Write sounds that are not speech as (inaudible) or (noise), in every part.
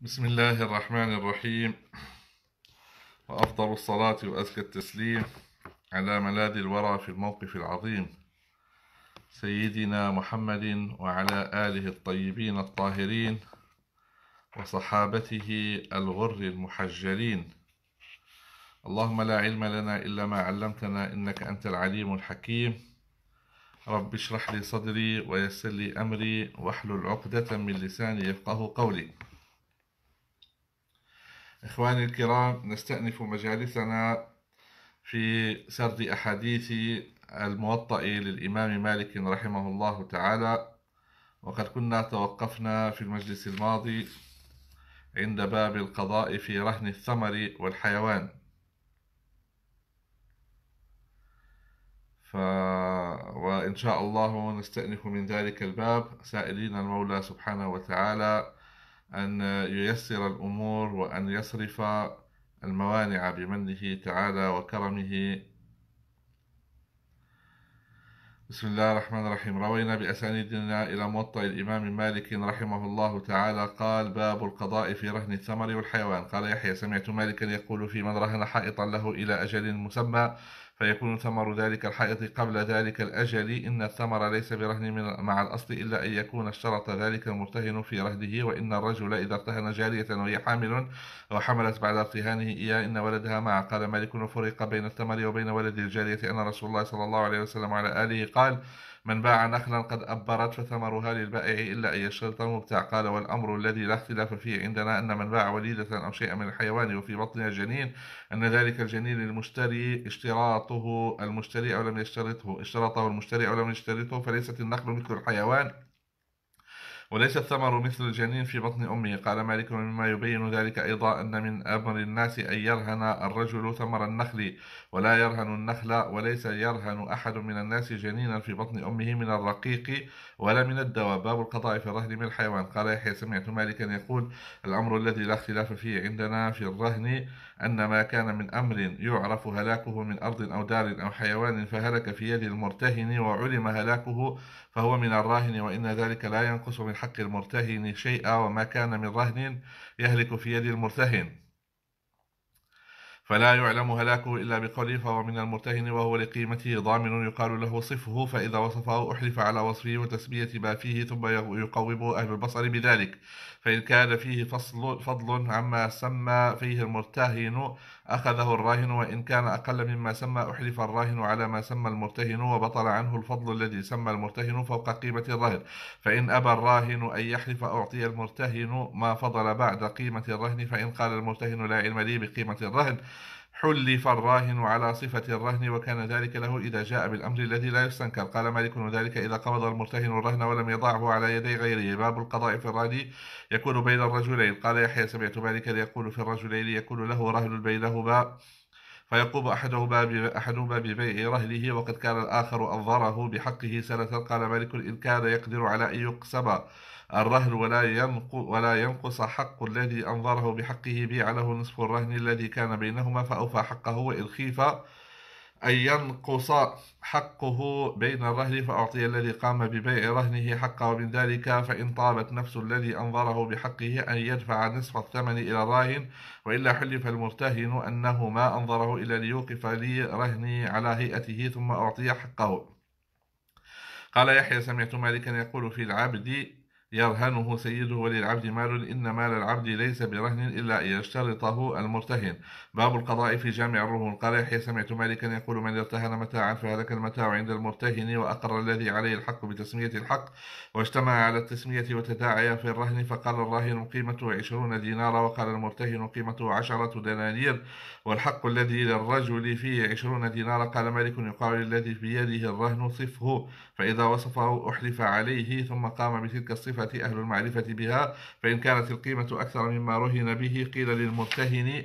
بسم الله الرحمن الرحيم وأفضل الصلاة وأزكى التسليم على ملاذ الورى في الموقف العظيم سيدنا محمد وعلى آله الطيبين الطاهرين وصحابته الغر المحجلين اللهم لا علم لنا إلا ما علمتنا إنك أنت العليم الحكيم رب اشرح لي صدري ويسر لي أمري واحلل عقدة من لساني يفقه قولي إخواني الكرام نستأنف مجالسنا في سرد أحاديث الموطأ للإمام مالك رحمه الله تعالى وقد كنا توقفنا في المجلس الماضي عند باب القضاء في رهن الثمر والحيوان ف... وإن شاء الله نستأنف من ذلك الباب سائلين المولى سبحانه وتعالى أن ييسر الأمور وأن يصرف الموانع بمنه تعالى وكرمه بسم الله الرحمن الرحيم روينا بأسانيدنا إلى موطأ الإمام مالك رحمه الله تعالى قال باب القضاء في رهن الثمر والحيوان قال يحيى سمعت مالكا يقول في من رهن حائطا له إلى أجل مسمى فيكون ثمر ذلك الحائط قبل ذلك الأجل إن الثمر ليس برهن من مع الأصل إلا أن يكون اشترط ذلك المرتهن في رهنه وإن الرجل إذا ارتهن جارية وهي حامل وحملت بعد ارتهانه إياه إن ولدها مع قال مالك وفرق بين الثمر وبين ولد الجارية أن رسول الله صلى الله عليه وسلم على آله قال من باع نخلا قد أبرت فثمرها للبائع إلا أن يشترط المبتاع قال والأمر الذي لا اختلاف فيه عندنا أن من باع وليدة أو شيئا من الحيوان وفي بطنها جنين أن ذلك الجنين للمشتري اشتراطه المشتري أو لم يشترطه اشترطه المشتري أو لم يشترطه فليست النخل مثل الحيوان وليس الثمر مثل الجنين في بطن أمه قال مالك مما يبين ذلك أيضا أن من أمر الناس أن يرهن الرجل ثمر النخل ولا يرهن النخل وليس يرهن أحد من الناس جنينا في بطن أمه من الرقيق ولا من الدواء باب القضاء في الرهن من الحيوان قال يحيى سمعت مالكا يقول الأمر الذي لا اختلاف فيه عندنا في الرهن أن ما كان من أمر يعرف هلاكه من أرض أو دار أو حيوان فهلك في يد المرتهن وعلم هلاكه فهو من الراهن وإن ذلك لا ينقص من حق المرتهن شيئا وما كان من رهن يهلك في يد المرتهن فلا يعلم هلاكه إلا بقوله فهو من المرتهن وهو لقيمته ضامن يقال له صفه فإذا وصفه أحلف على وصفه وتسمية ما فيه ثم يقومه أهل البصر بذلك فإن كان فيه فصل فضل عما سمى فيه المرتهن أخذه الراهن وإن كان أقل مما سمى أحلف الراهن على ما سمى المرتهن وبطل عنه الفضل الذي سمى المرتهن فوق قيمة الرهن فإن أبى الراهن أن يحلف أعطي المرتهن ما فضل بعد قيمة الرهن فإن قال المرتهن لا علم لي بقيمة الرهن حلف الراهن على صفة الرهن وكان ذلك له إذا جاء بالأمر الذي لا يستنكر قال مالك وذلك إذا قبض المرتهن الرهن ولم يضعه على يدي غيره باب القضاء في الرهن يكون بين الرجلين قال يحيى سمعت مالك يقول في الرجلين يكون له رهن بينهما فيقوم أحدهما أحدهما ببيع رهنه وقد كان الآخر أنظره بحقه سنة قال مالك إن كان يقدر على أن يقسم الرهن ولا ينقص ولا ينقص حق الذي أنظره بحقه بيع له نصف الرهن الذي كان بينهما فأوفى حقه وإن خيف أن ينقص حقه بين الرهن فأعطي الذي قام ببيع رهنه حقه من ذلك فإن طابت نفس الذي أنظره بحقه أن يدفع نصف الثمن إلى الراهن وإلا حلف المرتهن أنه ما أنظره إلا ليوقف لي رهني على هيئته ثم أعطي حقه قال يحيى سمعت مالكا يقول في العبد يرهنه سيده وللعبد مال إن مال العبد ليس برهن إلا أن يشترطه المرتهن باب القضاء في جامع الروم قال يحيى سمعت مالكا يقول من ارتهن متاعا فهلك المتاع عند المرتهن وأقر الذي عليه الحق بتسمية الحق واجتمع على التسمية وتداعيا في الرهن فقال الراهن قيمته عشرون دينارا وقال المرتهن قيمته عشرة دنانير والحق الذي للرجل فيه عشرون دينارا قال مالك يقال الذي بيده الرهن صفه فإذا وصفه أحلف عليه ثم قام بتلك الصفة أهل المعرفة بها فإن كانت القيمة أكثر مما رهن به قيل للمرتهن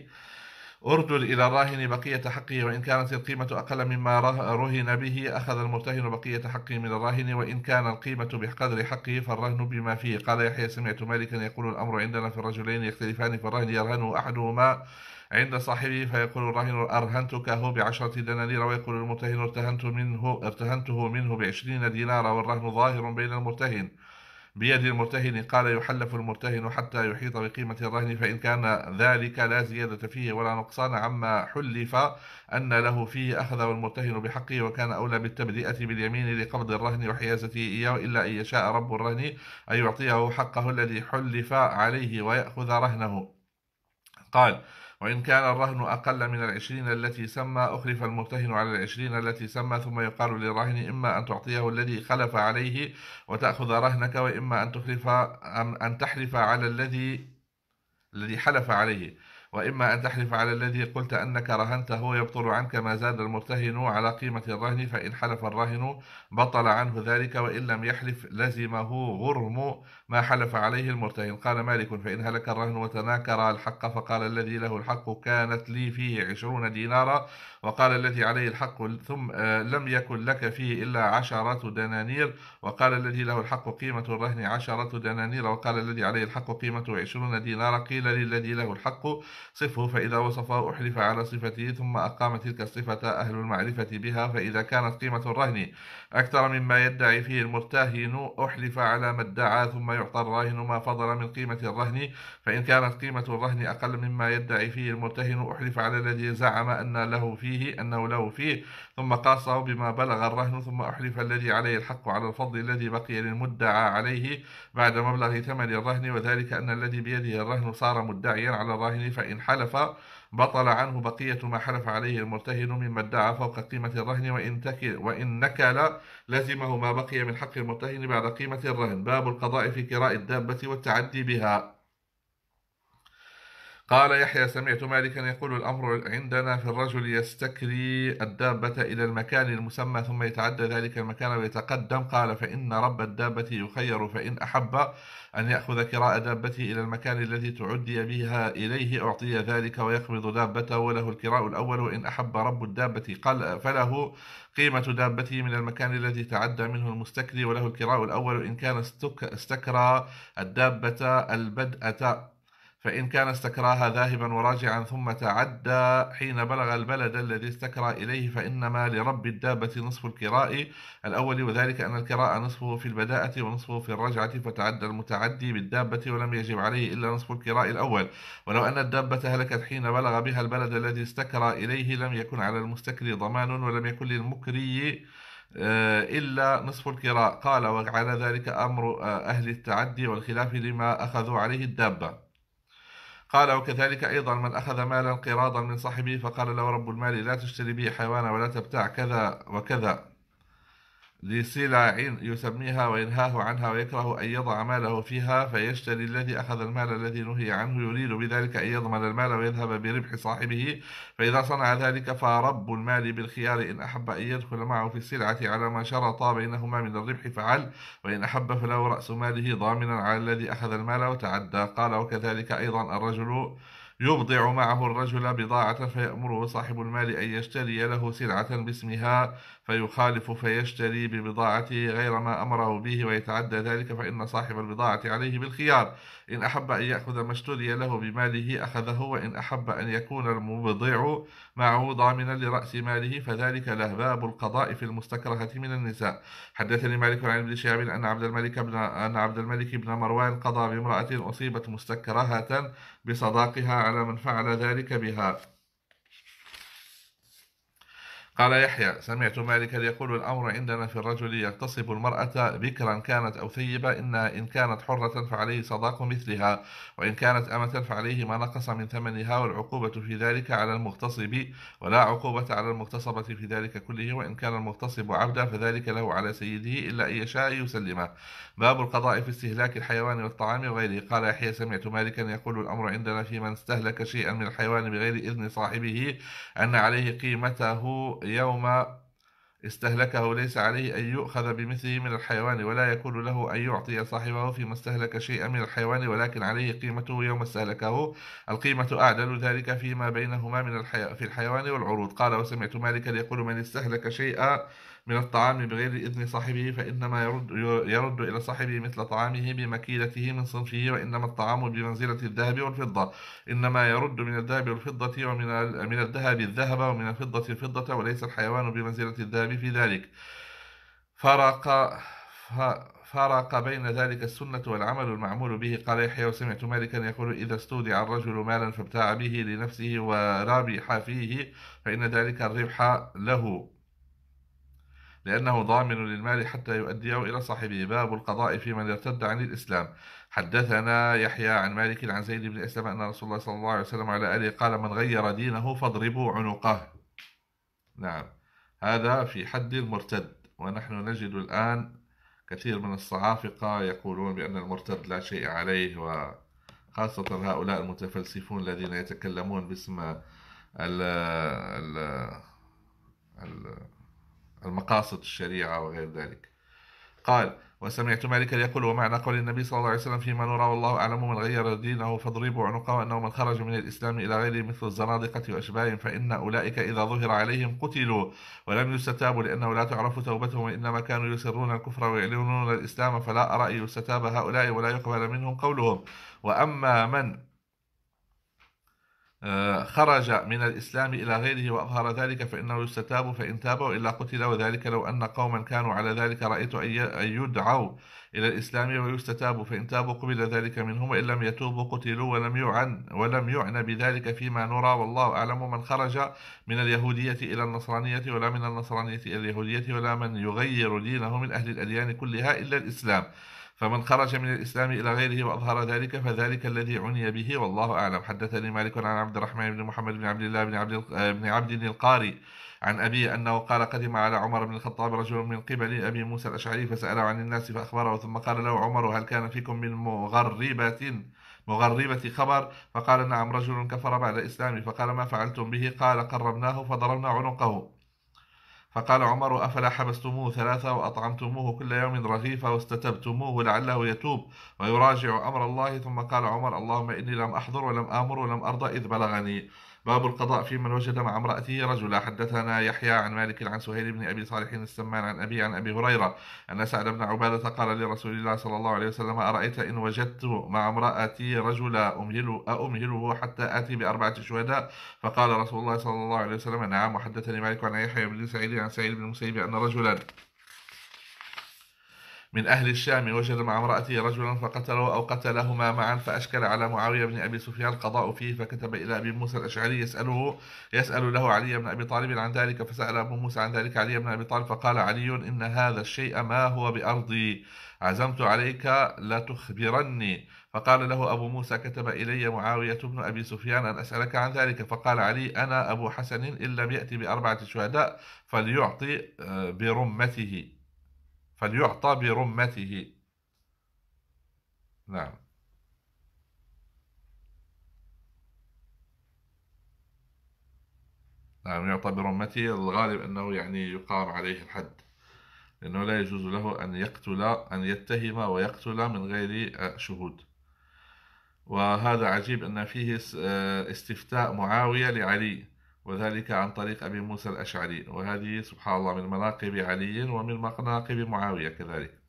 أردل إلى الراهن بقية حقه وإن كانت القيمة أقل مما رهن به أخذ المرتهن بقية حقه من الراهن وإن كان القيمة بقدر حقه فالرهن بما فيه قال يحيى سمعت مالكا يقول الأمر عندنا في الرجلين يختلفان في الرهن يرهنه أحدهما عند صاحبه فيقول الراهن أرهنتك هو بعشرة دنانير ويقول المرتهن ارتهنت منه ارتهنته منه بعشرين دينارا والرهن ظاهر بين المرتهن بيد المرتهن قال يحلف المرتهن حتى يحيط بقيمة الرهن فإن كان ذلك لا زيادة فيه ولا نقصان عما حلف أن له فيه أخذ المرتهن بحقه وكان أولى بالتبدئة باليمين لقبض الرهن وحيازته إياه إلا أن يشاء رب الرهن أن يعطيه حقه الذي حلف عليه ويأخذ رهنه قال وإن كان الرهن أقل من العشرين التي سمى أخلف المرتهن على العشرين التي سمى ثم يقال للراهن إما أن تعطيه الذي خلف عليه وتأخذ رهنك وإما أن تخلف أن تحلف على الذي الذي حلف عليه وإما أن تحلف على الذي قلت أنك رهنته يبطل عنك ما زاد المرتهن على قيمة الرهن فإن حلف الراهن بطل عنه ذلك وإن لم يحلف لزمه غرم ما حلف عليه المرتهن قال مالك فإن هلك الرهن وتناكر الحق فقال الذي له الحق كانت لي فيه عشرون دينارا وقال الذي عليه الحق ثم آه، لم يكن لك فيه إلا عشرة دنانير وقال الذي له الحق قيمة الرهن عشرة دنانير وقال الذي عليه الحق قيمة عشرون دينارا قيل للذي له الحق صفه فإذا وصفه أحلف على صفته ثم أقام تلك الصفة أهل المعرفة بها فإذا كانت قيمة الرهن أكثر مما يدعي فيه المرتهن أحلف على ما ادعى ثم يعطى الراهن ما فضل من قيمة الرهن فإن كانت قيمة الرهن أقل مما يدعي فيه المرتهن أحلف على الذي زعم أن له فيه أنه له فيه ثم قاصه بما بلغ الرهن ثم أحلف الذي عليه الحق على الفضل الذي بقي للمدعى عليه بعد مبلغ ثمن الرهن وذلك أن الذي بيده الرهن صار مدعيا على الراهن فإن حلف بطل عنه بقية ما حلف عليه المرتهن مما ادعى فوق قيمة الرهن وإن, تكل وإن نكل لزمه ما بقي من حق المرتهن بعد قيمة الرهن باب القضاء في كراء الدابة والتعدي بها قال يحيى سمعت مالكا يقول الأمر عندنا في الرجل يستكري الدابة إلى المكان المسمى ثم يتعدى ذلك المكان ويتقدم قال فإن رب الدابة يخير فإن أحب أن يأخذ كراء دابته إلى المكان الذي تعدي بها إليه أعطي ذلك ويقبض دابته وله الكراء الأول وإن أحب رب الدابة قال فله قيمة دابته من المكان الذي تعدى منه المستكري وله الكراء الأول إن كان استكرى الدابة البدأة فإن كان استكراها ذاهبا وراجعا ثم تعدى حين بلغ البلد الذي استكرى إليه فإنما لرب الدابة نصف الكراء الأول وذلك أن الكراء نصفه في البداءة ونصفه في الرجعة فتعدى المتعدي بالدابة ولم يجب عليه إلا نصف الكراء الأول ولو أن الدابة هلكت حين بلغ بها البلد الذي استكرى إليه لم يكن على المستكري ضمان ولم يكن للمكري آه، إلا نصف الكراء قال وعلى ذلك أمر آه، أهل التعدي والخلاف لما أخذوا عليه الدابة قال وكذلك أيضا من أخذ مالا قراضا من صاحبه فقال له رب المال لا تشتري به حيوانا ولا تبتاع كذا وكذا لسلع يسميها وينهاه عنها ويكره أن يضع ماله فيها فيشتري الذي أخذ المال الذي نهي عنه يريد بذلك أن يضمن المال ويذهب بربح صاحبه فإذا صنع ذلك فرب المال بالخيار إن أحب أن يدخل معه في السلعة على ما شرط بينهما من الربح فعل وإن أحب فله رأس ماله ضامنا على الذي أخذ المال وتعدى قال وكذلك أيضا الرجل يبضع معه الرجل بضاعة فيأمره صاحب المال أن يشتري له سلعة باسمها فيخالف فيشتري ببضاعته غير ما أمره به ويتعدى ذلك فإن صاحب البضاعة عليه بالخيار إن أحب أن يأخذ ما اشتري له بماله أخذه وإن أحب أن يكون المبضع معه ضامنا لرأس ماله فذلك له باب القضاء في المستكرهة من النساء حدثني مالك عن ابن شهاب أن عبد الملك بن أن عبد الملك بن مروان قضى بامرأة أصيبت مستكرهة بصداقها على من فعل ذلك بها قال يحيى سمعت مالكا يقول الأمر عندنا في الرجل يغتصب المرأة بكرا كانت أو ثيبة إنها إن كانت حرة فعليه صداق مثلها وإن كانت أمة فعليه ما نقص من ثمنها والعقوبة في ذلك على المغتصب ولا عقوبة على المغتصبة في ذلك كله وإن كان المغتصب عبدا فذلك له على سيده إلا أن يشاء يسلمه باب القضاء في استهلاك الحيوان والطعام وغيره قال يحيى سمعت مالكا يقول الأمر عندنا في من استهلك شيئا من الحيوان بغير إذن صاحبه أن عليه قيمته يوم استهلكه ليس عليه أن يؤخذ بمثله من الحيوان ولا يكون له أن يعطي صاحبه فيما استهلك شيئا من الحيوان ولكن عليه قيمته يوم استهلكه القيمة أعدل ذلك فيما بينهما من الحي... في الحيوان والعروض قال وسمعت مالكا يقول من استهلك شيئا من الطعام بغير إذن صاحبه فإنما يرد, يرد إلى صاحبه مثل طعامه بمكيلته من صنفه وإنما الطعام بمنزلة الذهب والفضة إنما يرد من الذهب والفضة ومن من الذهب الذهب ومن الفضة الفضة وليس الحيوان بمنزلة الذهب في ذلك فرق فارق بين ذلك السنة والعمل المعمول به قال يحيى وسمعت مالكا يقول إذا استودع الرجل مالا فابتاع به لنفسه ورابح فيه فإن ذلك الربح له لأنه ضامن للمال حتى يؤديه إلى صاحبه باب القضاء في من ارتد عن الإسلام حدثنا يحيى عن مالك عن زيد بن أسلم أن رسول الله صلى الله عليه وسلم على آله قال من غير دينه فاضربوا عنقه نعم هذا في حد المرتد ونحن نجد الآن كثير من الصعافقة يقولون بأن المرتد لا شيء عليه وخاصة هؤلاء المتفلسفون الذين يتكلمون باسم ال ال ال المقاصد الشريعة وغير ذلك قال وسمعت مالكا يقول ومعنى قول النبي صلى الله عليه وسلم فيما نرى والله أعلم من غير دينه فاضربوا عنقه أنه من خرج من الإسلام إلى غيره مثل الزنادقة وأشباههم فإن أولئك إذا ظهر عليهم قتلوا ولم يستتابوا لأنه لا تعرف توبتهم وإنما كانوا يسرون الكفر ويعلنون الإسلام فلا أرى أن يستتاب هؤلاء ولا يقبل منهم قولهم وأما من خرج من الإسلام إلى غيره وأظهر ذلك فإنه يستتاب فإن تاب وإلا قتل وذلك لو أن قوما كانوا على ذلك رأيت أن يدعوا إلى الإسلام ويستتاب فإن تابوا قبل ذلك منهم وإن لم يتوبوا قتلوا ولم يعن ولم يعن بذلك فيما نرى والله أعلم من خرج من اليهودية إلى النصرانية ولا من النصرانية إلى اليهودية ولا من يغير دينه من أهل الأديان كلها إلا الإسلام فمن خرج من الإسلام إلى غيره وأظهر ذلك فذلك الذي عني به والله أعلم حدثني مالك عن عبد الرحمن بن محمد بن عبد الله بن عبد, آه، بن عبد القاري عن أبي أنه قال قدم على عمر بن الخطاب رجل من قبل أبي موسى الأشعري فسأله عن الناس فأخبره ثم قال له عمر هل كان فيكم من مغربة مغربة خبر فقال نعم رجل كفر بعد إسلامه فقال ما فعلتم به قال قربناه فضربنا عنقه فقال عمر أفلا حبستموه ثلاثة وأطعمتموه كل يوم رغيفا واستتبتموه لعله يتوب ويراجع أمر الله ثم قال عمر اللهم إني لم أحضر ولم آمر ولم أرضى إذ بلغني باب القضاء في من وجد مع امرأته رجلا حدثنا يحيى عن مالك عن سهيل بن أبي صالح السمان عن أبي عن أبي هريرة أن سعد بن عبادة قال لرسول الله صلى الله عليه وسلم أرأيت إن وجدت مع امرأتي رجلا أمهل أمهله حتى آتي بأربعة شهداء فقال رسول الله صلى الله عليه وسلم نعم وحدثني مالك عن يحيى بن سعيد عن سعيد بن المسيب أن رجلا من أهل الشام وجد مع امرأته رجلا فقتله أو قتلهما معا فأشكل على معاوية بن أبي سفيان القضاء فيه فكتب إلى أبي موسى الأشعري يسأله يسأل له علي بن أبي طالب عن ذلك فسأل أبو موسى عن ذلك علي بن أبي طالب فقال علي إن هذا الشيء ما هو بأرضي عزمت عليك لتخبرني فقال له أبو موسى كتب إلي معاوية بن أبي سفيان أن أسألك عن ذلك فقال علي أنا أبو حسن إن لم يأتي بأربعة شهداء فليعطي آه، برمته فليعطى برمته نعم نعم يعطى برمته الغالب أنه يعني يقام عليه الحد لأنه لا يجوز له أن يقتل أن يتهم ويقتل من غير شهود وهذا عجيب أن فيه آه، استفتاء معاوية لعلي وذلك عن طريق أبي موسى الأشعري وهذه سبحان الله من مناقب علي ومن مناقب معاوية كذلك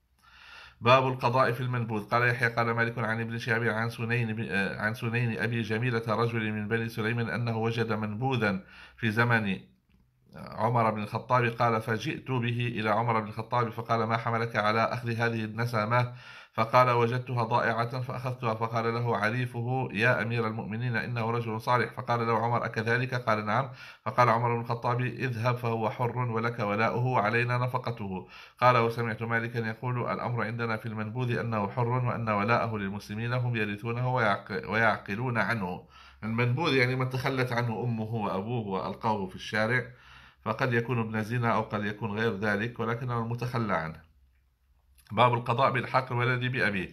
باب القضاء في المنبوذ قال يحيى قال مالك عن ابن شهاب عن سنين آه، عن سنين ابي جميله رجل من بني سليم انه وجد منبوذا في زمن آه، عمر بن الخطاب قال فجئت به الى عمر بن الخطاب فقال ما حملك على اخذ هذه النسمه فقال وجدتها ضائعة فأخذتها فقال له عريفه يا أمير المؤمنين إنه رجل صالح فقال له عمر أكذلك قال نعم فقال عمر بن الخطاب اذهب فهو حر ولك ولاؤه وعلينا نفقته قال وسمعت مالكا يقول الأمر عندنا في المنبوذ أنه حر وأن ولاءه للمسلمين هم يرثونه ويعقلون عنه المنبوذ يعني من تخلت عنه أمه وأبوه وألقاه في الشارع فقد يكون ابن زنا أو قد يكون غير ذلك ولكنه المتخلى عنه باب القضاء بالحق الولد بأبيه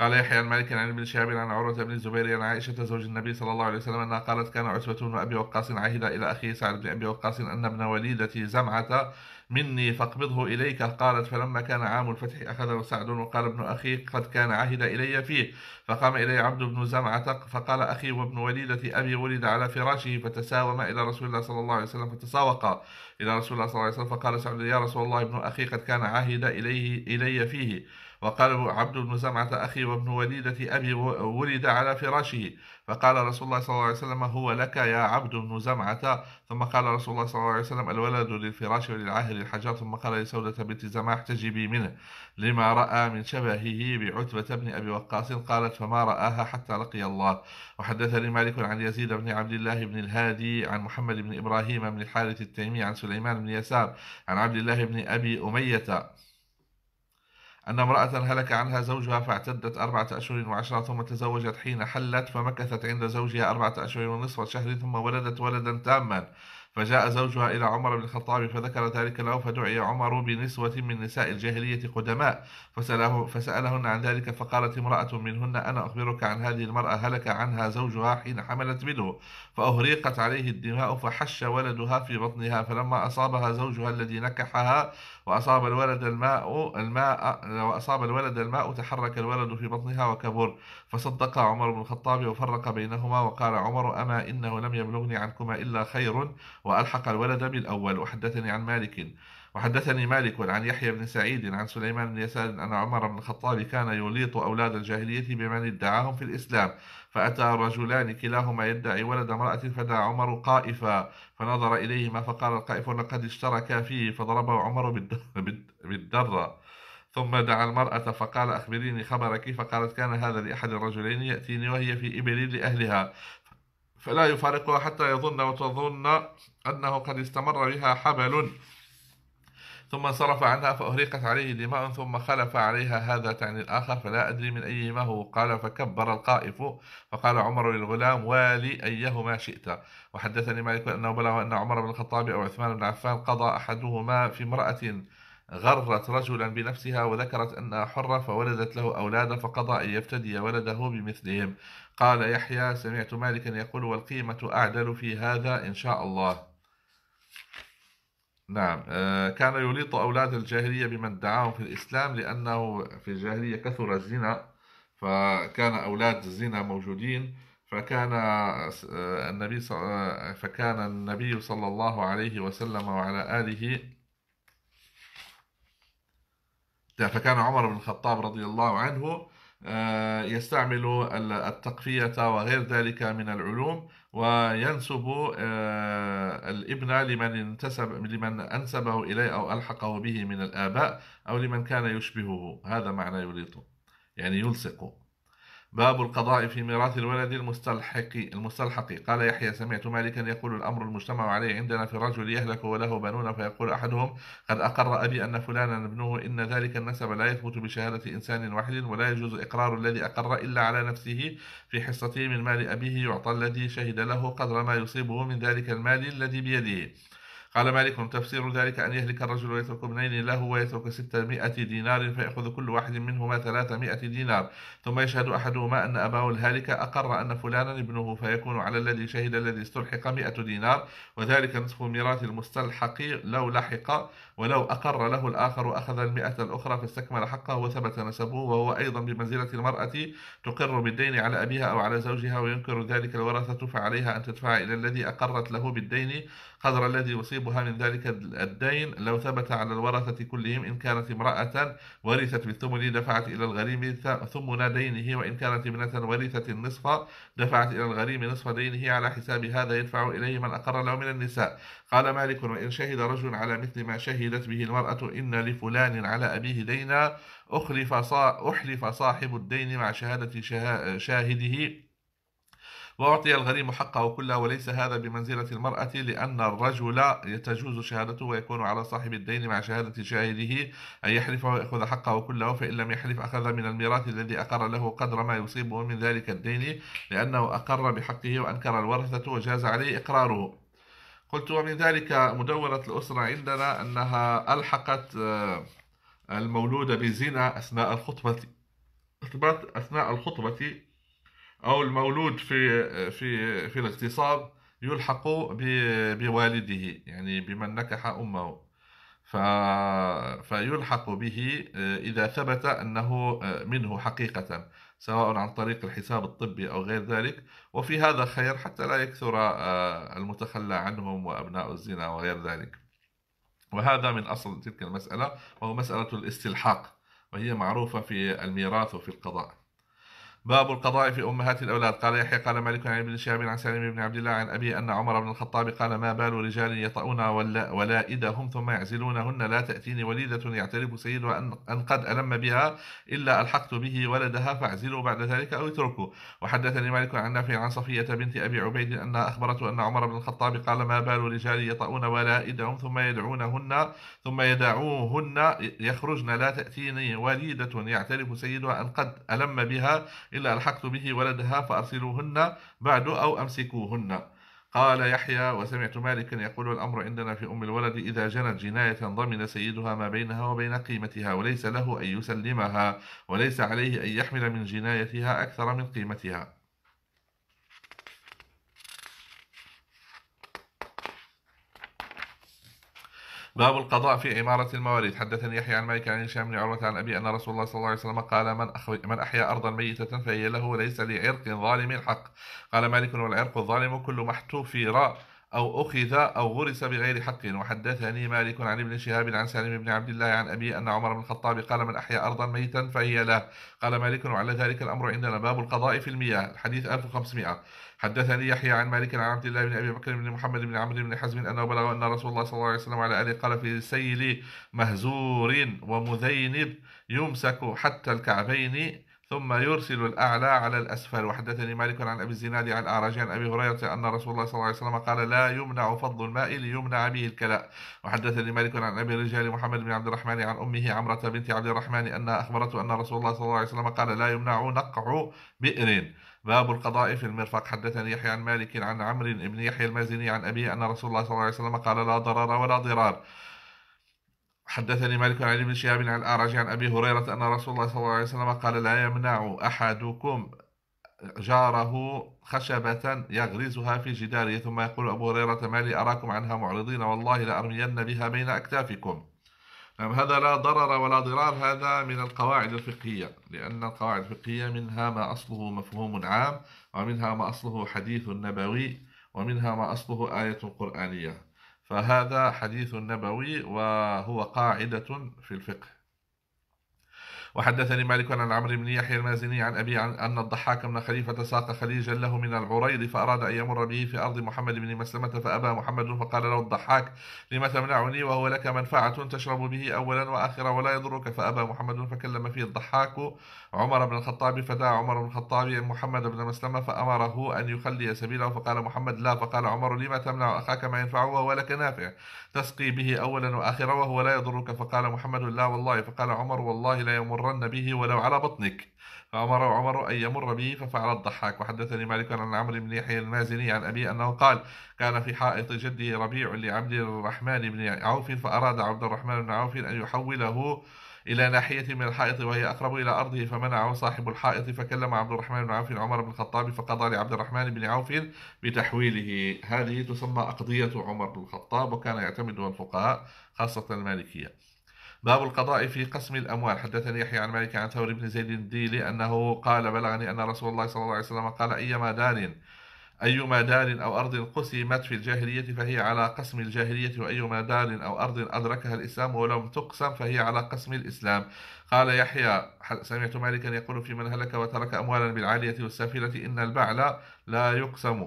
قال يحيى عن مالك عن ابن شهاب عن عروة بن الزبير عن عائشة زوج النبي صلى الله عليه وسلم أنها قالت كان عتبة بن أبي وقاص عهد إلى أخيه سعد بن أبي وقاص أن ابن وليدة زمعة مني فاقبضه إليك قالت فلما كان عام الفتح أخذه سعد وقال ابن أخي قد كان عهد إلي فيه فقام إلي عبد بن زمعة فقال أخي وابن وليدة أبي ولد على فراشه فتساوم إلى رسول الله صلى الله عليه وسلم فتساوقا إلى رسول الله صلى الله عليه وسلم فقال سعد يا رسول الله ابن أخي قد كان عهد إليه إلي فيه وقال عبد بن زمعة أخي وابن وليدة أبي ولد على فراشه فقال رسول الله صلى الله عليه وسلم هو لك يا عبد بن زمعة ثم قال رسول الله صلى الله عليه وسلم الولد للفراش وللعاهر الحجر ثم قال لسودة بنت زمعة احتجبي منه لما رأى من شبهه بعتبة بن أبي وقاص قالت فما رآها حتى لقي الله وحدثني مالك عن يزيد بن عبد الله بن الهادي عن محمد بن إبراهيم بن الحارث التيمي عن سليمان بن يسار عن عبد الله بن أبي أمية أن امرأة هلك عنها زوجها فاعتدت أربعة أشهر وعشرة ثم تزوجت حين حلت فمكثت عند زوجها أربعة أشهر ونصف شهر ثم ولدت ولدا تاما فجاء زوجها إلى عمر بن الخطاب فذكر ذلك له فدعي عمر بنسوة من نساء الجاهلية قدماء فسأله فسألهن عن ذلك فقالت امرأة منهن أنا أخبرك عن هذه المرأة هلك عنها زوجها حين حملت منه فأهريقت عليه الدماء فحش ولدها في بطنها فلما أصابها زوجها الذي نكحها وأصاب الولد الماء الماء وأصاب الولد الماء تحرك الولد في بطنها وكبر فصدق عمر بن الخطاب وفرق بينهما وقال عمر أما إنه لم يبلغني عنكما إلا خير وألحق الولد بالأول وحدثني عن مالك وحدثني مالك عن يحيى بن سعيد عن سليمان بن يسار أن عمر بن الخطاب كان يليط أولاد الجاهلية بمن ادعاهم في الإسلام فأتى رجلان كلاهما يدعي ولد امرأة فدعا عمر قائفا فنظر إليهما فقال القائف لقد اشتركا فيه فضربه عمر بالدرة ثم دعا المرأة فقال أخبريني خبرك فقالت كان هذا لأحد الرجلين يأتيني وهي في إبل لأهلها فلا يفارقها حتى يظن وتظن أنه قد استمر بها حبل ثم انصرف عنها فأهريقت عليه دماء ثم خلف عليها هذا تعني الآخر فلا أدري من أيهما هو قال فكبر القائف فقال عمر للغلام والي أيهما شئت وحدثني مالك أنه بلغ أن عمر بن الخطاب أو عثمان بن عفان قضى أحدهما في امرأة غرت رجلا بنفسها وذكرت أنها حرة فولدت له أولادا فقضى أن يفتدي ولده بمثلهم قال يحيى سمعت مالكا يقول والقيمة أعدل في هذا إن شاء الله نعم آه، كان يليط أولاد الجاهلية بمن ادعاهم في الإسلام لأنه في الجاهلية كثر الزنا فكان أولاد الزنا موجودين فكان آه، النبي آه، فكان النبي صلى الله عليه وسلم وعلى آله فكان عمر بن الخطاب رضي الله عنه يستعمل التقفية وغير ذلك من العلوم وينسب آه، الابن لمن انتسب لمن انسبه اليه او الحقه به من الاباء او لمن كان يشبهه هذا معنى يليطه يعني يلصقه باب القضاء في ميراث الولد المستلحق المستلحق قال يحيى سمعت مالكا يقول الامر المجتمع عليه عندنا في الرجل يهلك وله بنون فيقول احدهم قد اقر ابي ان فلانا ابنه ان ذلك النسب لا يثبت بشهاده انسان واحد ولا يجوز اقرار الذي اقر الا على نفسه في حصته من مال ابيه يعطى الذي شهد له قدر ما يصيبه من ذلك المال الذي بيده قال مالك تفسير ذلك أن يهلك الرجل ويترك ابنين له ويترك ستمائة دينار فيأخذ كل واحد منهما ثلاثمائة دينار ثم يشهد أحدهما أن أباه الهالك أقر أن فلانا ابنه فيكون على الذي شهد الذي استلحق مائة دينار وذلك نصف ميراث المستلحق لو لحق ولو أقر له الآخر وأخذ المئة الأخرى فاستكمل حقه وثبت نسبه وهو أيضا بمنزلة المرأة تقر بالدين على أبيها أو على زوجها وينكر ذلك الورثة فعليها أن تدفع إلى الذي أقرت له بالدين قدر الذي يصيبها من ذلك الدين لو ثبت على الورثة كلهم إن كانت امرأة ورثت بالثمن دفعت إلى الغريم ثمن دينه وإن كانت ابنة ورثت النصف دفعت إلى الغريم نصف دينه على حساب هذا يدفع إليه من أقر له من النساء قال مالك وإن شهد رجل على مثل ما شهد شهدت به المرأة إن لفلان على أبيه دينا أخلف, صا أحلف صاحب الدين مع شهادة شاهده وأعطي الغريم حقه كله وليس هذا بمنزلة المرأة لأن الرجل تجوز شهادته ويكون على صاحب الدين مع شهادة شاهده أن يحلف ويأخذ حقه كله فإن لم يحلف أخذ من الميراث الذي أقر له قدر ما يصيبه من ذلك الدين لأنه أقر بحقه وأنكر الورثة وجاز عليه إقراره قلت ومن ذلك مدورة الأسرة عندنا أنها ألحقت آه، المولودة بزنا أثناء الخطبة أثناء الخطبة أو المولود في آه، في آه، في الاغتصاب يلحق بوالده يعني بمن نكح أمه ف... فيلحق به إذا ثبت أنه منه حقيقة سواء عن طريق الحساب الطبي أو غير ذلك وفي هذا خير حتى لا يكثر آه، المتخلى عنهم وأبناء الزنا وغير ذلك وهذا من أصل تلك المسألة وهو مسألة الاستلحاق وهي معروفة في الميراث وفي القضاء باب القضاء في أمهات الأولاد قال يحيى قال مالك عن ابن شهاب عن سالم بن عبد الله عن أبي أن عمر بن الخطاب قال ما بال رجال يطؤون ولائدهم ثم يعزلونهن لا تأتيني وليدة يعترف سيدها أن قد ألم بها إلا ألحقت به ولدها فاعزلوا بعد ذلك أو اتركوا وحدثني مالك عن نافع عن صفية بنت أبي عبيد أنها أخبرته أن عمر بن الخطاب قال ما بال رجال يطؤون ولائدهم ثم يدعونهن ثم يدعوهن يخرجن لا تأتيني وليدة يعترف سيدها أن قد ألم بها إلا ألحقت به ولدها فأرسلوهن بعد أو أمسكوهن قال يحيى وسمعت مالكا يقول الأمر عندنا في أم الولد إذا جنت جناية ضمن سيدها ما بينها وبين قيمتها وليس له أن يسلمها وليس عليه أن يحمل من جنايتها أكثر من قيمتها باب القضاء في إمارة المواريث حدثني يحيى عن مالك عن هشام بن عروة عن أبي أن رسول الله صلى الله عليه وسلم قال من من أحيا أرضا ميتة فهي له وليس لعرق ظالم حق قال مالك والعرق الظالم كل محتوف راء أو أخذ أو غرس بغير حق وحدثني مالك عن ابن شهاب عن سالم بن عبد الله عن أبي أن عمر بن الخطاب قال من أحيا أرضا ميتا فهي له قال مالك وعلى ذلك الأمر عندنا باب القضاء في المياه الحديث 1500 حدثني يحيى عن مالك عن عبد الله بن أبي بكر بن محمد بن عمرو بن حزم أنه بلغ أن رسول الله صلى الله عليه وسلم على آله قال في سيل مهزور ومذينب يمسك حتى الكعبين ثم يرسل الأعلى على الأسفل وحدثني مالك عن أبي الزناد عن أعرج عن أبي هريرة أن رسول الله صلى الله عليه وسلم قال لا يمنع فضل الماء ليمنع به الكلاء وحدثني مالك عن أبي رجال محمد بن عبد الرحمن عن أمه عمرة بنت عبد الرحمن أنها أخبرته أن رسول الله صلى الله عليه وسلم قال لا يمنع نقع بئر باب القضاء في المرفق حدثني يحيى عن مالك عن عمرو بن يحيى المازني عن أبيه أن رسول الله صلى الله عليه وسلم قال لا ضرر ولا ضرار حدثني مالك عن ابن شهاب عن الأعرج عن أبي هريرة أن رسول الله صلى الله عليه وسلم قال لا يمنع أحدكم جاره خشبة يغرزها في جداره ثم يقول أبو هريرة ما لي أراكم عنها معرضين والله لأرمين بها بين أكتافكم نعم هذا لا ضرر ولا ضرار هذا من القواعد الفقهية لأن القواعد الفقهية منها ما أصله مفهوم عام ومنها ما أصله حديث نبوي ومنها ما أصله آية قرآنية فهذا حديث نبوي وهو قاعدة في الفقه وحدثني مالك عن عمرو بن يحيى المازني عن أبي عن أن الضحاك بن خليفة ساق خليجا له من العريض فأراد أن يمر به في أرض محمد بن مسلمة فأبى محمد فقال له الضحاك لم تمنعني وهو لك منفعة تشرب به أولا وآخرا ولا يضرك فأبى محمد فكلم فيه الضحاك عمر بن الخطاب فدعا عمر بن الخطاب محمد بن مسلمة فأمره أن يخلي سبيله فقال محمد لا فقال عمر لما تمنع أخاك ما ينفعه وهو لك نافع تسقي به أولا وآخرا وهو لا يضرك فقال محمد لا والله فقال عمر والله لا يمر لتمرن به ولو على بطنك فأمر عمر أن يمر به ففعل الضحاك وحدثني مالك عن عمرو بن يحيى المازني عن أبي أنه قال كان في حائط جدي ربيع لعبد الرحمن بن عوف فأراد عبد الرحمن بن عوف أن يحوله إلى ناحية من الحائط وهي أقرب إلى أرضه فمنعه صاحب الحائط فكلم عبد الرحمن بن عوف عمر بن الخطاب فقضى لعبد الرحمن بن عوف بتحويله هذه تسمى أقضية عمر بن الخطاب وكان يعتمدها الفقهاء خاصة المالكية باب القضاء في قسم الأموال حدثني يحيى عن مالك عن ثور بن زيد الديلي أنه قال بلغني أن رسول الله صلى الله عليه وسلم قال أيما دار أيما دار أو أرض قسمت في الجاهلية فهي على قسم الجاهلية وأيما دار أو أرض أدركها الإسلام ولم تقسم فهي على قسم الإسلام قال يحيى سمعت مالكا يقول في من هلك وترك أموالا بالعالية والسافلة إن البعل لا يقسم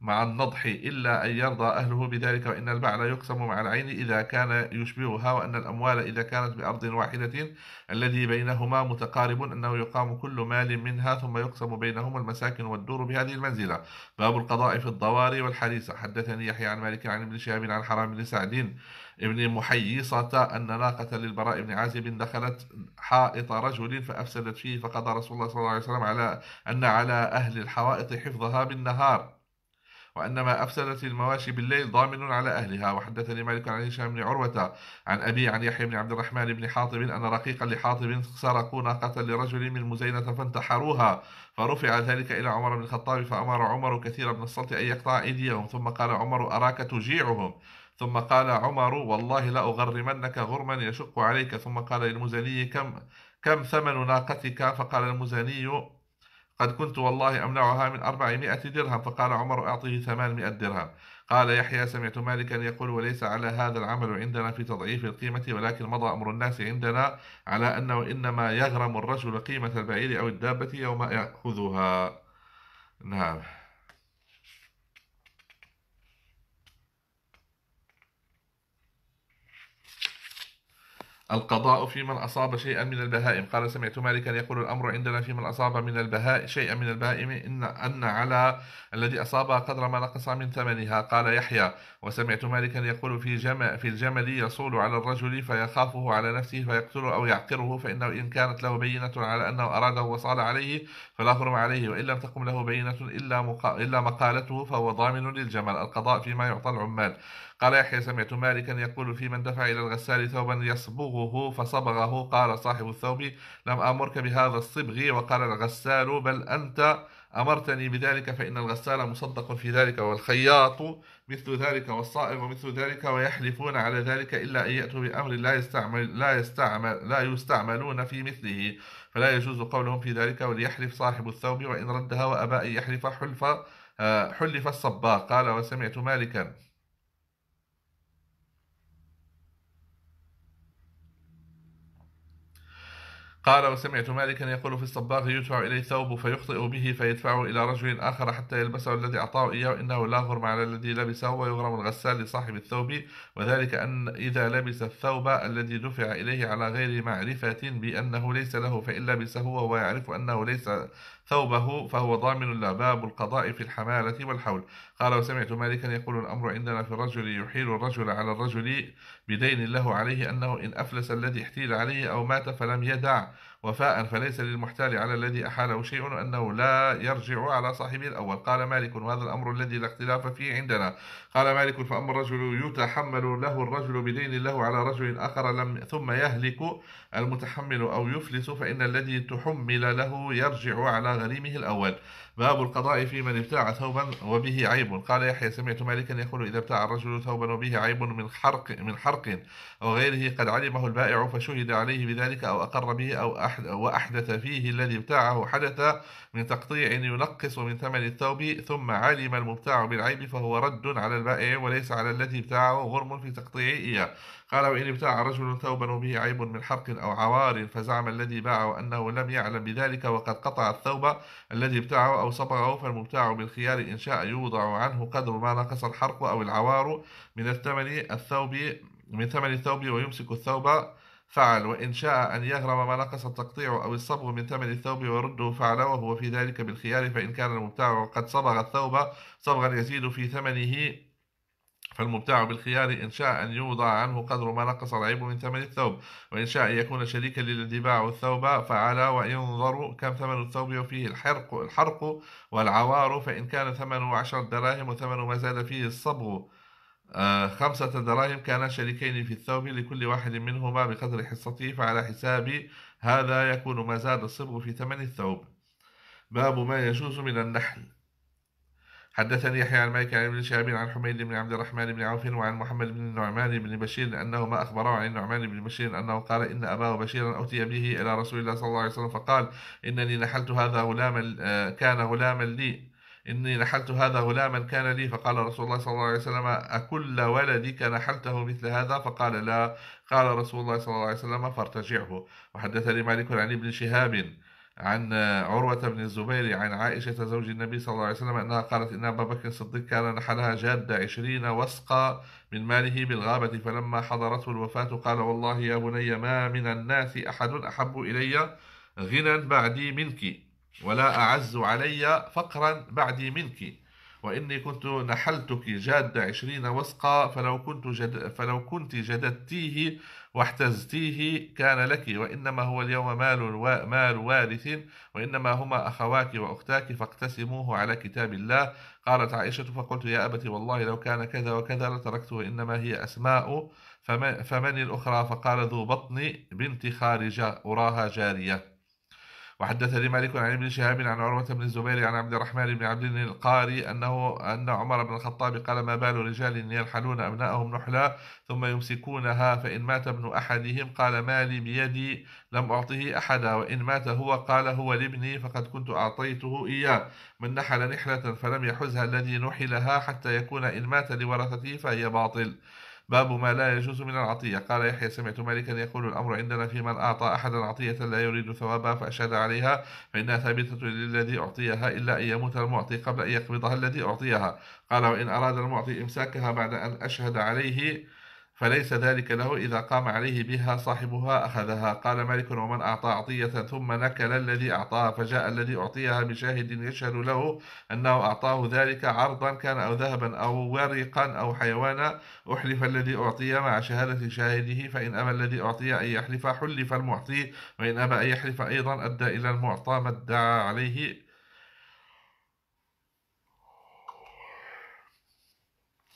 مع النضح إلا أن يرضى أهله بذلك وإن البعل يقسم مع العين إذا كان يشبهها وأن الأموال إذا كانت بأرض واحدة الذي بينهما متقارب أنه يقام كل مال منها ثم يقسم بينهما المساكن والدور بهذه المنزلة باب القضاء في الضواري والحريسة حدثني يحيى عن مالك عن ابن شهاب عن حرام بن سعد ابن محيصة أن ناقة للبراء بن عازب دخلت حائط رجل فأفسدت فيه فقضى رسول الله صلى الله عليه وسلم على أن على أهل الحوائط حفظها بالنهار وانما أفسدت المواشي بالليل ضامن على أهلها وحدثني مالك عن هشام بن عروة عن أبي عن يحيى بن عبد الرحمن بن حاطب أن رقيقا لحاطب سرقوا ناقة لرجل من مزينة فانتحروها فرفع ذلك إلى عمر بن الخطاب فأمر عمر كثيرا من الصلت أن يقطع أيديهم ثم قال عمر أراك تجيعهم ثم قال عمر والله لأغرمنك غرما يشق عليك ثم قال للمزني كم كم ثمن ناقتك فقال المزني قد كنت والله أمنعها من أربعمائة درهم فقال عمر أعطيه ثمانمائة درهم قال يحيى سمعت مالكا يقول وليس على هذا العمل عندنا في تضعيف القيمة ولكن مضى أمر الناس عندنا على أنه إنما يغرم الرجل قيمة البعير أو الدابة يوم يأخذها نعم القضاء في من أصاب شيئا من البهائم قال سمعت مالكا يقول الأمر عندنا في من أصاب من البهاء شيئا من البهائم إن أن على الذي أصاب قدر ما نقص من ثمنها قال يحيى وسمعت مالكا يقول في, جم... في الجمل يصول على الرجل فيخافه على نفسه فيقتله أو يعقره فإنه إن كانت له بينة على أنه أراده وصال عليه فلا حرم عليه وإن لم تقم له بينة إلا, مقا... إلا مقالته فهو ضامن للجمل القضاء فيما يعطى العمال قال يحيى سمعت مالكا يقول في من دفع إلى الغسال ثوبا يصبغه فصبغه قال صاحب الثوب لم أمرك بهذا الصبغ وقال الغسال بل أنت أمرتني بذلك فإن الغسال مصدق في ذلك والخياط مثل ذلك والصائغ مثل ذلك ويحلفون على ذلك إلا أن يأتوا بأمر لا يستعمل لا يستعمل لا يستعملون في مثله فلا يجوز قولهم في ذلك وليحلف صاحب الثوب وإن ردها وأبى أن يحلف حلف آه، حلف الصباغ قال وسمعت مالكا قال وسمعت مالكا يقول في الصباغ يدفع إليه ثوب فيخطئ به فيدفعه إلى رجل آخر حتى يلبسه الذي أعطاه إياه إنه لا غرم على الذي لبسه ويغرم الغسال لصاحب الثوب وذلك أن إذا لبس الثوب الذي دفع إليه على غير معرفة بأنه ليس له فإن لبسه وهو يعرف أنه ليس ثوبه فهو ضامن لا باب القضاء في الحمالة والحول قال وسمعت مالكا يقول الأمر عندنا في الرجل يحيل الرجل على الرجل بدين له عليه أنه إن أفلس الذي احتيل عليه أو مات فلم يدع وفاء فليس للمحتال على الذي أحاله شيء أنه لا يرجع على صاحبه الأول قال مالك وهذا الأمر الذي لا اختلاف فيه عندنا قال مالك فأما الرجل يتحمل له الرجل بدين له على رجل آخر لم ثم يهلك المتحمل أو يفلس فإن الذي تحمل له يرجع على غريمه الأول باب القضاء في من ابتاع ثوبا وبه عيب قال يحيى سمعت مالكا يقول إذا ابتاع الرجل ثوبا وبه عيب من حرق من حرق أو غيره قد علمه البائع فشهد عليه بذلك أو أقر به أو وأحدث فيه الذي ابتاعه حدث من تقطيع ينقص من ثمن الثوب ثم علم المبتاع بالعيب فهو رد على البائع وليس على الذي ابتاعه غرم في تقطيعه إياه قال وإن ابتاع رجل ثوبا وبه عيب من حرق أو عوار فزعم الذي باعه أنه لم يعلم بذلك وقد قطع الثوب الذي ابتاعه أو صبغه فالمبتاع بالخيار إن شاء يوضع عنه قدر ما نقص الحرق أو العوار من الثمن الثوب من ثمن الثوب ويمسك الثوب فعل وإن شاء أن يغرم ما نقص التقطيع أو الصبغ من ثمن الثوب ويرده فعل وهو في ذلك بالخيار فإن كان المبتاع قد صبغ الثوب صبغا يزيد في ثمنه فالمبتاع بالخيار إن شاء أن يوضع عنه قدر ما نقص العيب من ثمن الثوب وإن شاء أن يكون شريكا للذي باع الثوب فعلى وينظر كم ثمن الثوب وفيه الحرق, الحرق والعوار فإن كان ثمنه عشر دراهم وثمن ما زال فيه الصبغ آه، خمسة دراهم كانا شريكين في الثوب لكل واحد منهما بقدر حصته فعلى حساب هذا يكون ما زاد الصبغ في ثمن الثوب باب ما يجوز من النحل حدثني يحيى عن مالك عن ابن شهاب عن حميد بن عبد الرحمن بن عوف وعن محمد بن النعمان بن بشير انه ما اخبره عن النعمان بن بشير انه قال ان اباه بشيرا اوتي به الى رسول الله صلى الله عليه وسلم فقال انني نحلت هذا غلاما آه، كان غلاما لي إني نحلت هذا غلاما كان لي فقال رسول الله صلى الله عليه وسلم أكل ولدك نحلته مثل هذا فقال لا قال رسول الله صلى الله عليه وسلم فارتجعه وحدثني مالك عن ابن شهاب عن عروة بن الزبير عن عائشة زوج النبي صلى الله عليه وسلم أنها قالت إن أبا بكر الصديق كان نحلها جادة عشرين وسقا من ماله بالغابة فلما حضرته الوفاة قال والله يا بني ما من الناس أحد أحب إلي غنى بعدي منك ولا أعز علي فقرا بعدي منك وإني كنت نحلتك جاد عشرين وسقا فلو كنت جد فلو كنت جددتيه واحتزتيه كان لك وإنما هو اليوم مال مال وارث وإنما هما أخواك وأختاك فاقتسموه على كتاب الله قالت عائشة فقلت يا أبت والله لو كان كذا وكذا لتركته إنما هي أسماء فمن الأخرى فقال ذو بطن بنت خارجة أراها جارية وحدثني مالك عن ابن شهاب عن عروة بن الزبير عن عبد الرحمن بن عبد القاري أنه أن عمر بن الخطاب قال ما بال رجال يرحلون أبناءهم نحلا ثم يمسكونها فإن مات ابن أحدهم قال مالي بيدي لم أعطه أحدا وإن مات هو قال هو لابني فقد كنت أعطيته إياه من نحل نحلة فلم يحزها الذي نحلها حتى يكون إن مات لورثته فهي باطل باب ما لا يجوز من العطية قال يحيى سمعت مالكا يقول الأمر عندنا في من أعطى أحدا عطية لا يريد ثوابها فأشهد عليها فإنها ثابتة للذي أعطيها إلا أن يموت المعطي قبل أن يقبضها الذي أعطيها قال وإن أراد المعطي إمساكها بعد أن أشهد عليه فليس ذلك له إذا قام عليه بها صاحبها أخذها قال مالك ومن أعطى عطية ثم نكل الذي أعطاها فجاء الذي أعطيها بشاهد يشهد له أنه أعطاه ذلك عرضا كان أو ذهبا أو ورقا أو حيوانا أحلف الذي أعطي مع شهادة شاهده فإن أبى الذي أعطي أن يحلف حلف المعطي وإن أبى أن يحلف أيضا أدى إلى المعطى ما ادعى عليه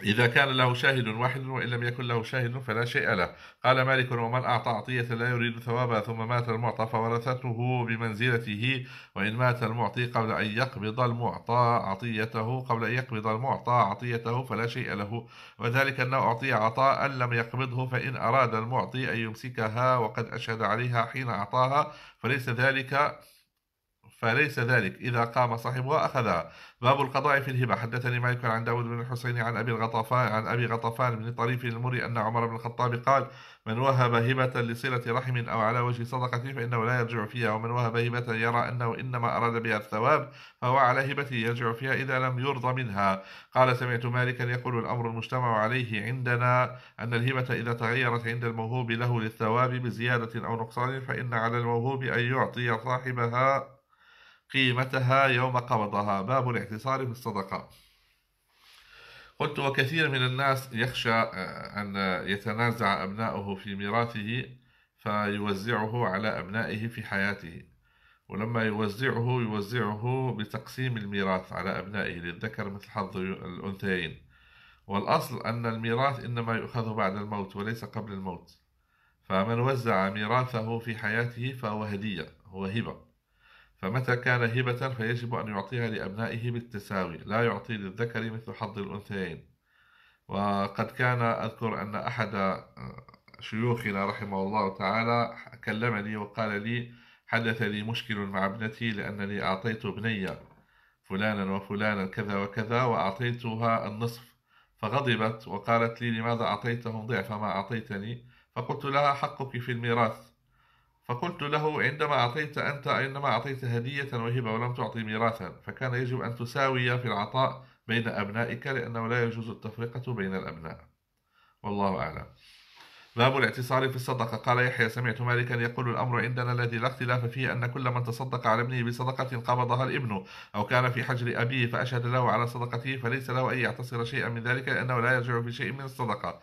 إذا كان له شاهد واحد وإن لم يكن له شاهد فلا شيء له قال مالك ومن أعطى عطية لا يريد ثوابها ثم مات المعطى فورثته بمنزلته وإن مات المعطي قبل أن يقبض المعطى عطيته قبل أن يقبض المعطى عطيته فلا شيء له وذلك أنه أعطي عطاء لم يقبضه فإن أراد المعطي أن يمسكها وقد أشهد عليها حين أعطاها فليس ذلك فليس ذلك إذا قام صاحبها أخذها باب القضاء في الهبة حدثني مالك عن داود بن الحسين عن أبي الغطفان عن أبي غطفان بن طريف المري أن عمر بن الخطاب قال من وهب هبة لصلة رحم أو على وجه صدقة فإنه لا يرجع فيها ومن وهب هبة يرى أنه إنما أراد بها الثواب فهو على هبته يرجع فيها إذا لم يرضى منها قال سمعت مالكا يقول الأمر المجتمع عليه عندنا أن الهبة إذا تغيرت عند الموهوب له للثواب بزيادة أو نقصان فإن على الموهوب أن يعطي صاحبها قيمتها يوم قبضها باب الاعتصار في الصدقة قلت وكثير من الناس يخشى آه، أن يتنازع أبناؤه في ميراثه فيوزعه على أبنائه في حياته ولما يوزعه يوزعه بتقسيم الميراث على أبنائه للذكر مثل حظ الأنثيين والأصل أن الميراث إنما يؤخذ بعد الموت وليس قبل الموت فمن وزع ميراثه في حياته فهو هدية هو هبة فمتى كان هبة فيجب أن يعطيها لأبنائه بالتساوي لا يعطي للذكر مثل حظ الأنثيين وقد كان أذكر أن أحد شيوخنا رحمه الله تعالى كلمني وقال لي حدث لي مشكل مع ابنتي لأنني أعطيت ابني فلانا وفلانا كذا وكذا وأعطيتها النصف فغضبت وقالت لي لماذا أعطيتهم ضعف ما أعطيتني فقلت لها حقك في الميراث فقلت له عندما أعطيت أنت عندما أعطيت هدية وهبة ولم تعطي ميراثا فكان يجب أن تساوي في العطاء بين أبنائك لأنه لا يجوز التفرقة بين الأبناء والله أعلم باب الاعتصار في الصدقة قال يحيى سمعت مالكا يقول الأمر عندنا الذي لا اختلاف فيه أن كل من تصدق على ابنه بصدقة قبضها الابن أو كان في حجر أبيه فأشهد له على صدقته فليس له أن يعتصر شيئا من ذلك لأنه لا يرجع في شيء من الصدقة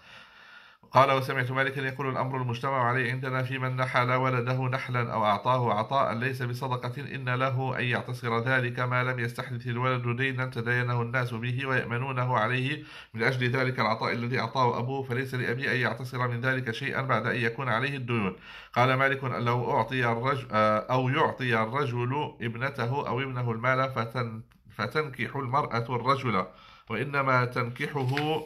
قال وسمعت مالكا يقول الأمر المجتمع عليه عندنا في من نحل ولده نحلا أو أعطاه عطاء ليس بصدقة إن له أن يعتصر ذلك ما لم يستحدث الولد دينا تداينه الناس به ويأمنونه عليه من أجل ذلك العطاء الذي أعطاه أبوه فليس لأبي أن يعتصر من ذلك شيئا بعد أن يكون عليه الديون قال مالك لو أعطي الرجل أو يعطي الرجل ابنته أو ابنه المال فتن فتنكح المرأة الرجل وإنما تنكحه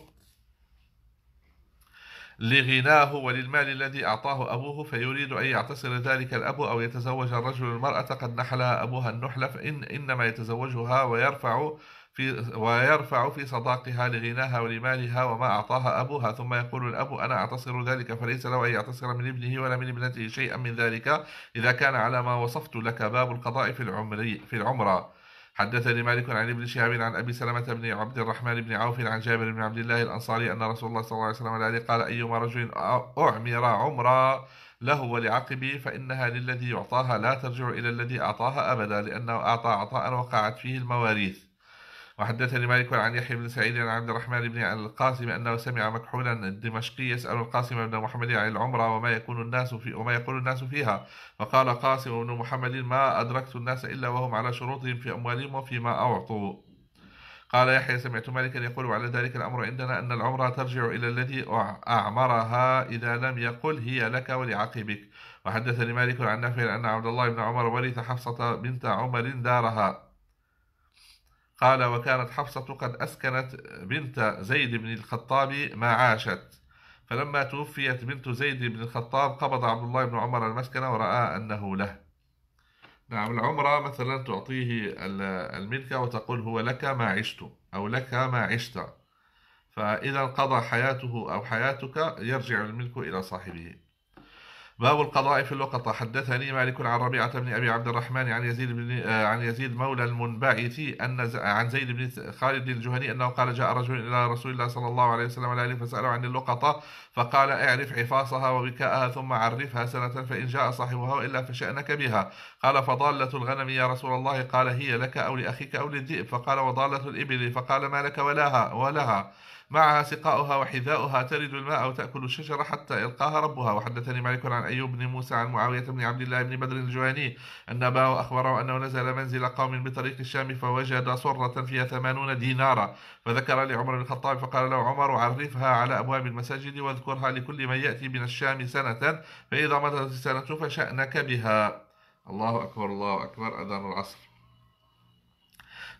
لغناه وللمال الذي أعطاه أبوه فيريد أن يعتصر ذلك الأب أو يتزوج الرجل المرأة قد نحلها أبوها النحلة فإن إنما يتزوجها ويرفع في ويرفع في صداقها لغناها ولمالها وما أعطاها أبوها ثم يقول الأب أنا أعتصر ذلك فليس له أن يعتصر من ابنه ولا من ابنته شيئا من ذلك إذا كان على ما وصفت لك باب القضاء في العمر في العمرة حدثني مالك عن ابن شهاب عن أبي سلمة بن عبد الرحمن بن عوف عن جابر بن عبد الله الأنصاري أن رسول الله صلى الله عليه وسلم قال أيما رجل أعمر عمرا له ولعقبه فإنها للذي يعطاها لا ترجع إلى الذي أعطاها أبدا لأنه أعطى عطاء وقعت فيه المواريث وحدثني مالك عن يحيى بن سعيد عن عبد الرحمن بن القاسم أنه سمع مكحولا الدمشقي يسأل القاسم بن محمد عن العمرة وما يكون الناس في وما يقول الناس فيها فقال قاسم بن محمد ما أدركت الناس إلا وهم على شروطهم في أموالهم وفيما أعطوا قال يحيى سمعت مالكا يقول على ذلك الأمر عندنا أن العمرة ترجع إلى الذي أعمرها إذا لم يقل هي لك ولعقبك وحدثني مالك عن نافع أن عبد الله بن عمر ورث حفصة بنت عمر دارها قال وكانت حفصة قد أسكنت بنت زيد بن الخطاب ما عاشت فلما توفيت بنت زيد بن الخطاب قبض عبد الله بن عمر المسكن ورأى أنه له نعم العمرة مثلا تعطيه الملكة وتقول هو لك ما عشت أو لك ما عشت فإذا انقضى حياته أو حياتك يرجع الملك إلى صاحبه باب القضاء في اللقطة حدثني مالك عن ربيعة بن أبي عبد الرحمن عن يزيد بن آه، عن يزيد مولى المنبعثي أن عن زيد بن خالد الجهني أنه قال جاء رجل إلى رسول الله صلى الله عليه وسلم عليه فسأله عن اللقطة فقال اعرف عفاصها وبكاءها ثم عرفها سنة فإن جاء صاحبها وإلا فشأنك بها قال فضالة الغنم يا رسول الله قال هي لك أو لأخيك أو للذئب فقال وضالة الإبل فقال ما لك ولها ولها معها سقاؤها وحذاؤها ترد الماء وتأكل الشجرة حتى يلقاها ربها وحدثني مالك عن أيوب بن موسى عن معاوية بن عبد الله بن بدر الجواني أن أباه أخبره أنه نزل منزل قوم بطريق الشام فوجد صرة فيها ثمانون دينارا فذكر لعمر بن الخطاب فقال له عمر عرفها على أبواب المساجد واذكرها لكل من يأتي من الشام سنة فإذا مضت السنة فشأنك بها الله أكبر الله أكبر أذان العصر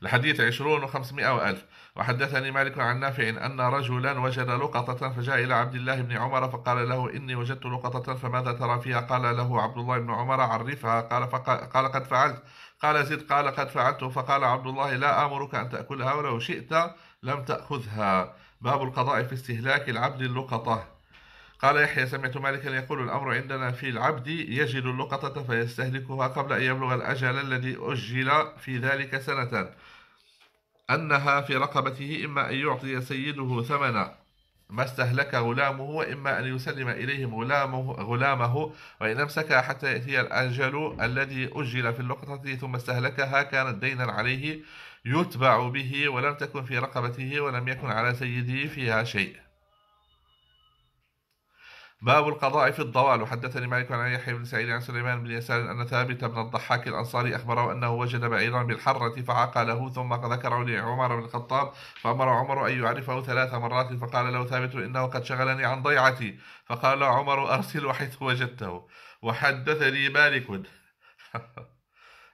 الحديث عشرون وخمسمائة وألف وحدثني مالك عن نافع أن رجلا وجد لقطة فجاء إلى عبد الله بن عمر فقال له إني وجدت لقطة فماذا ترى فيها قال له عبد الله بن عمر عرفها قال, قال قد فعلت قال زد قال قد فعلت فقال عبد الله لا آمرك أن تأكلها ولو شئت لم تأخذها باب القضاء في استهلاك العبد اللقطة قال يحيى سمعت مالكا يقول الأمر عندنا في العبد يجد اللقطة فيستهلكها قبل أن يبلغ الأجل الذي أجل في ذلك سنة أنها في رقبته إما أن يعطي سيده ثمن ما استهلك غلامه وإما أن يسلم إليهم غلامه, غلامه وإن أمسكها حتى يأتي الأجل الذي أجل في اللقطة ثم استهلكها كانت دينا عليه يتبع به ولم تكن في رقبته ولم يكن على سيده فيها شيء باب القضاء في الضوال وحدثني مالك عن يحيى بن سعيد عن سليمان بن يسار أن ثابت بن الضحاك الأنصاري أخبره أنه وجد بعيرا بالحرة فعقله ثم ذكره لعمر بن الخطاب فأمر عمر أن يعرفه ثلاث مرات فقال له ثابت إنه قد شغلني عن ضيعتي فقال عمر أرسل حيث وجدته وحدثني مالك (laughs)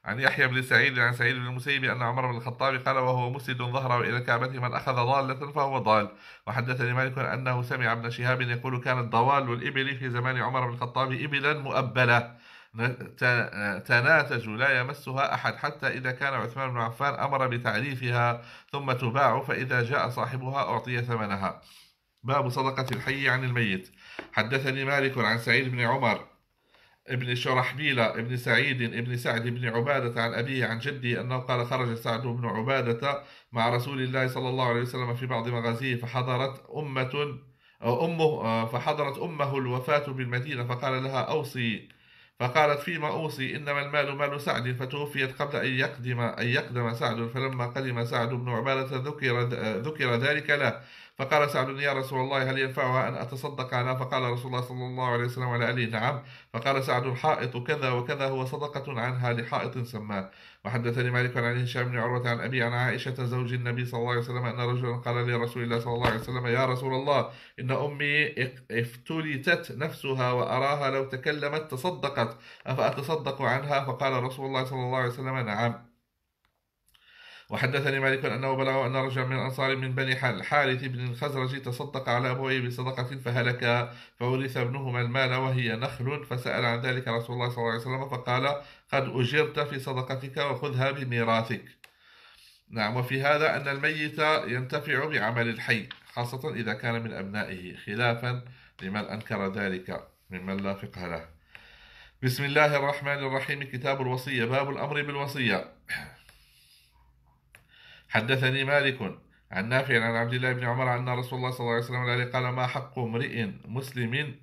عن يحيى بن سعيد عن سعيد بن المسيب أن عمر بن الخطاب قال وهو مسد ظهره إلى الكعبة من أخذ ضالة فهو ضال وحدثني مالك أنه سمع ابن شهاب يقول كانت ضوال الإبل في زمان عمر بن الخطاب إبلا مؤبلة تناتج لا يمسها أحد حتى إذا كان عثمان بن عفان أمر بتعريفها ثم تباع فإذا جاء صاحبها أعطي ثمنها باب صدقة الحي عن الميت حدثني مالك عن سعيد بن عمر ابن شرحبيل ابن سعيد ابن سعد بن عبادة عن أبيه عن جدي أنه قال خرج سعد بن عبادة مع رسول الله صلى الله عليه وسلم في بعض مغازيه فحضرت أمة أمه آه، فحضرت أمه الوفاة بالمدينة فقال لها أوصي فقالت فيما أوصي إنما المال مال سعد فتوفيت قبل أن يقدم أن يقدم سعد فلما قدم سعد بن عبادة ذكر ذكر ذلك له فقال سعد يا رسول الله هل ينفعها أن أتصدق عنها فقال رسول الله صلى الله عليه وسلم على علي نعم فقال سعد حائط كذا وكذا هو صدقة عنها لحائط سماه وحدثني مالك عن هشام بن عروة عن أبي عن عائشة زوج النبي صلى الله عليه وسلم أن رجلا قال لرسول الله صلى الله عليه وسلم يا رسول الله إن أمي افتلتت نفسها وأراها لو تكلمت تصدقت أفأتصدق عنها فقال رسول الله صلى الله عليه وسلم نعم وحدثني مالك أنه بلغ أن رجلا من الأنصار من بني الحارث بن الخزرج تصدق على أبويه بصدقة فهلكا فورث ابنهما المال وهي نخل فسأل عن ذلك رسول الله صلى الله عليه وسلم فقال قد أجرت في صدقتك وخذها بميراثك نعم وفي هذا أن الميت ينتفع بعمل الحي خاصة إذا كان من أبنائه خلافا لمن أنكر ذلك ممن لا فقه له بسم الله الرحمن الرحيم كتاب الوصية باب الأمر بالوصية حدثني مالك عن نافع عن عبد الله بن عمر أن رسول الله صلى الله عليه وسلم قال ما حق امرئ مسلم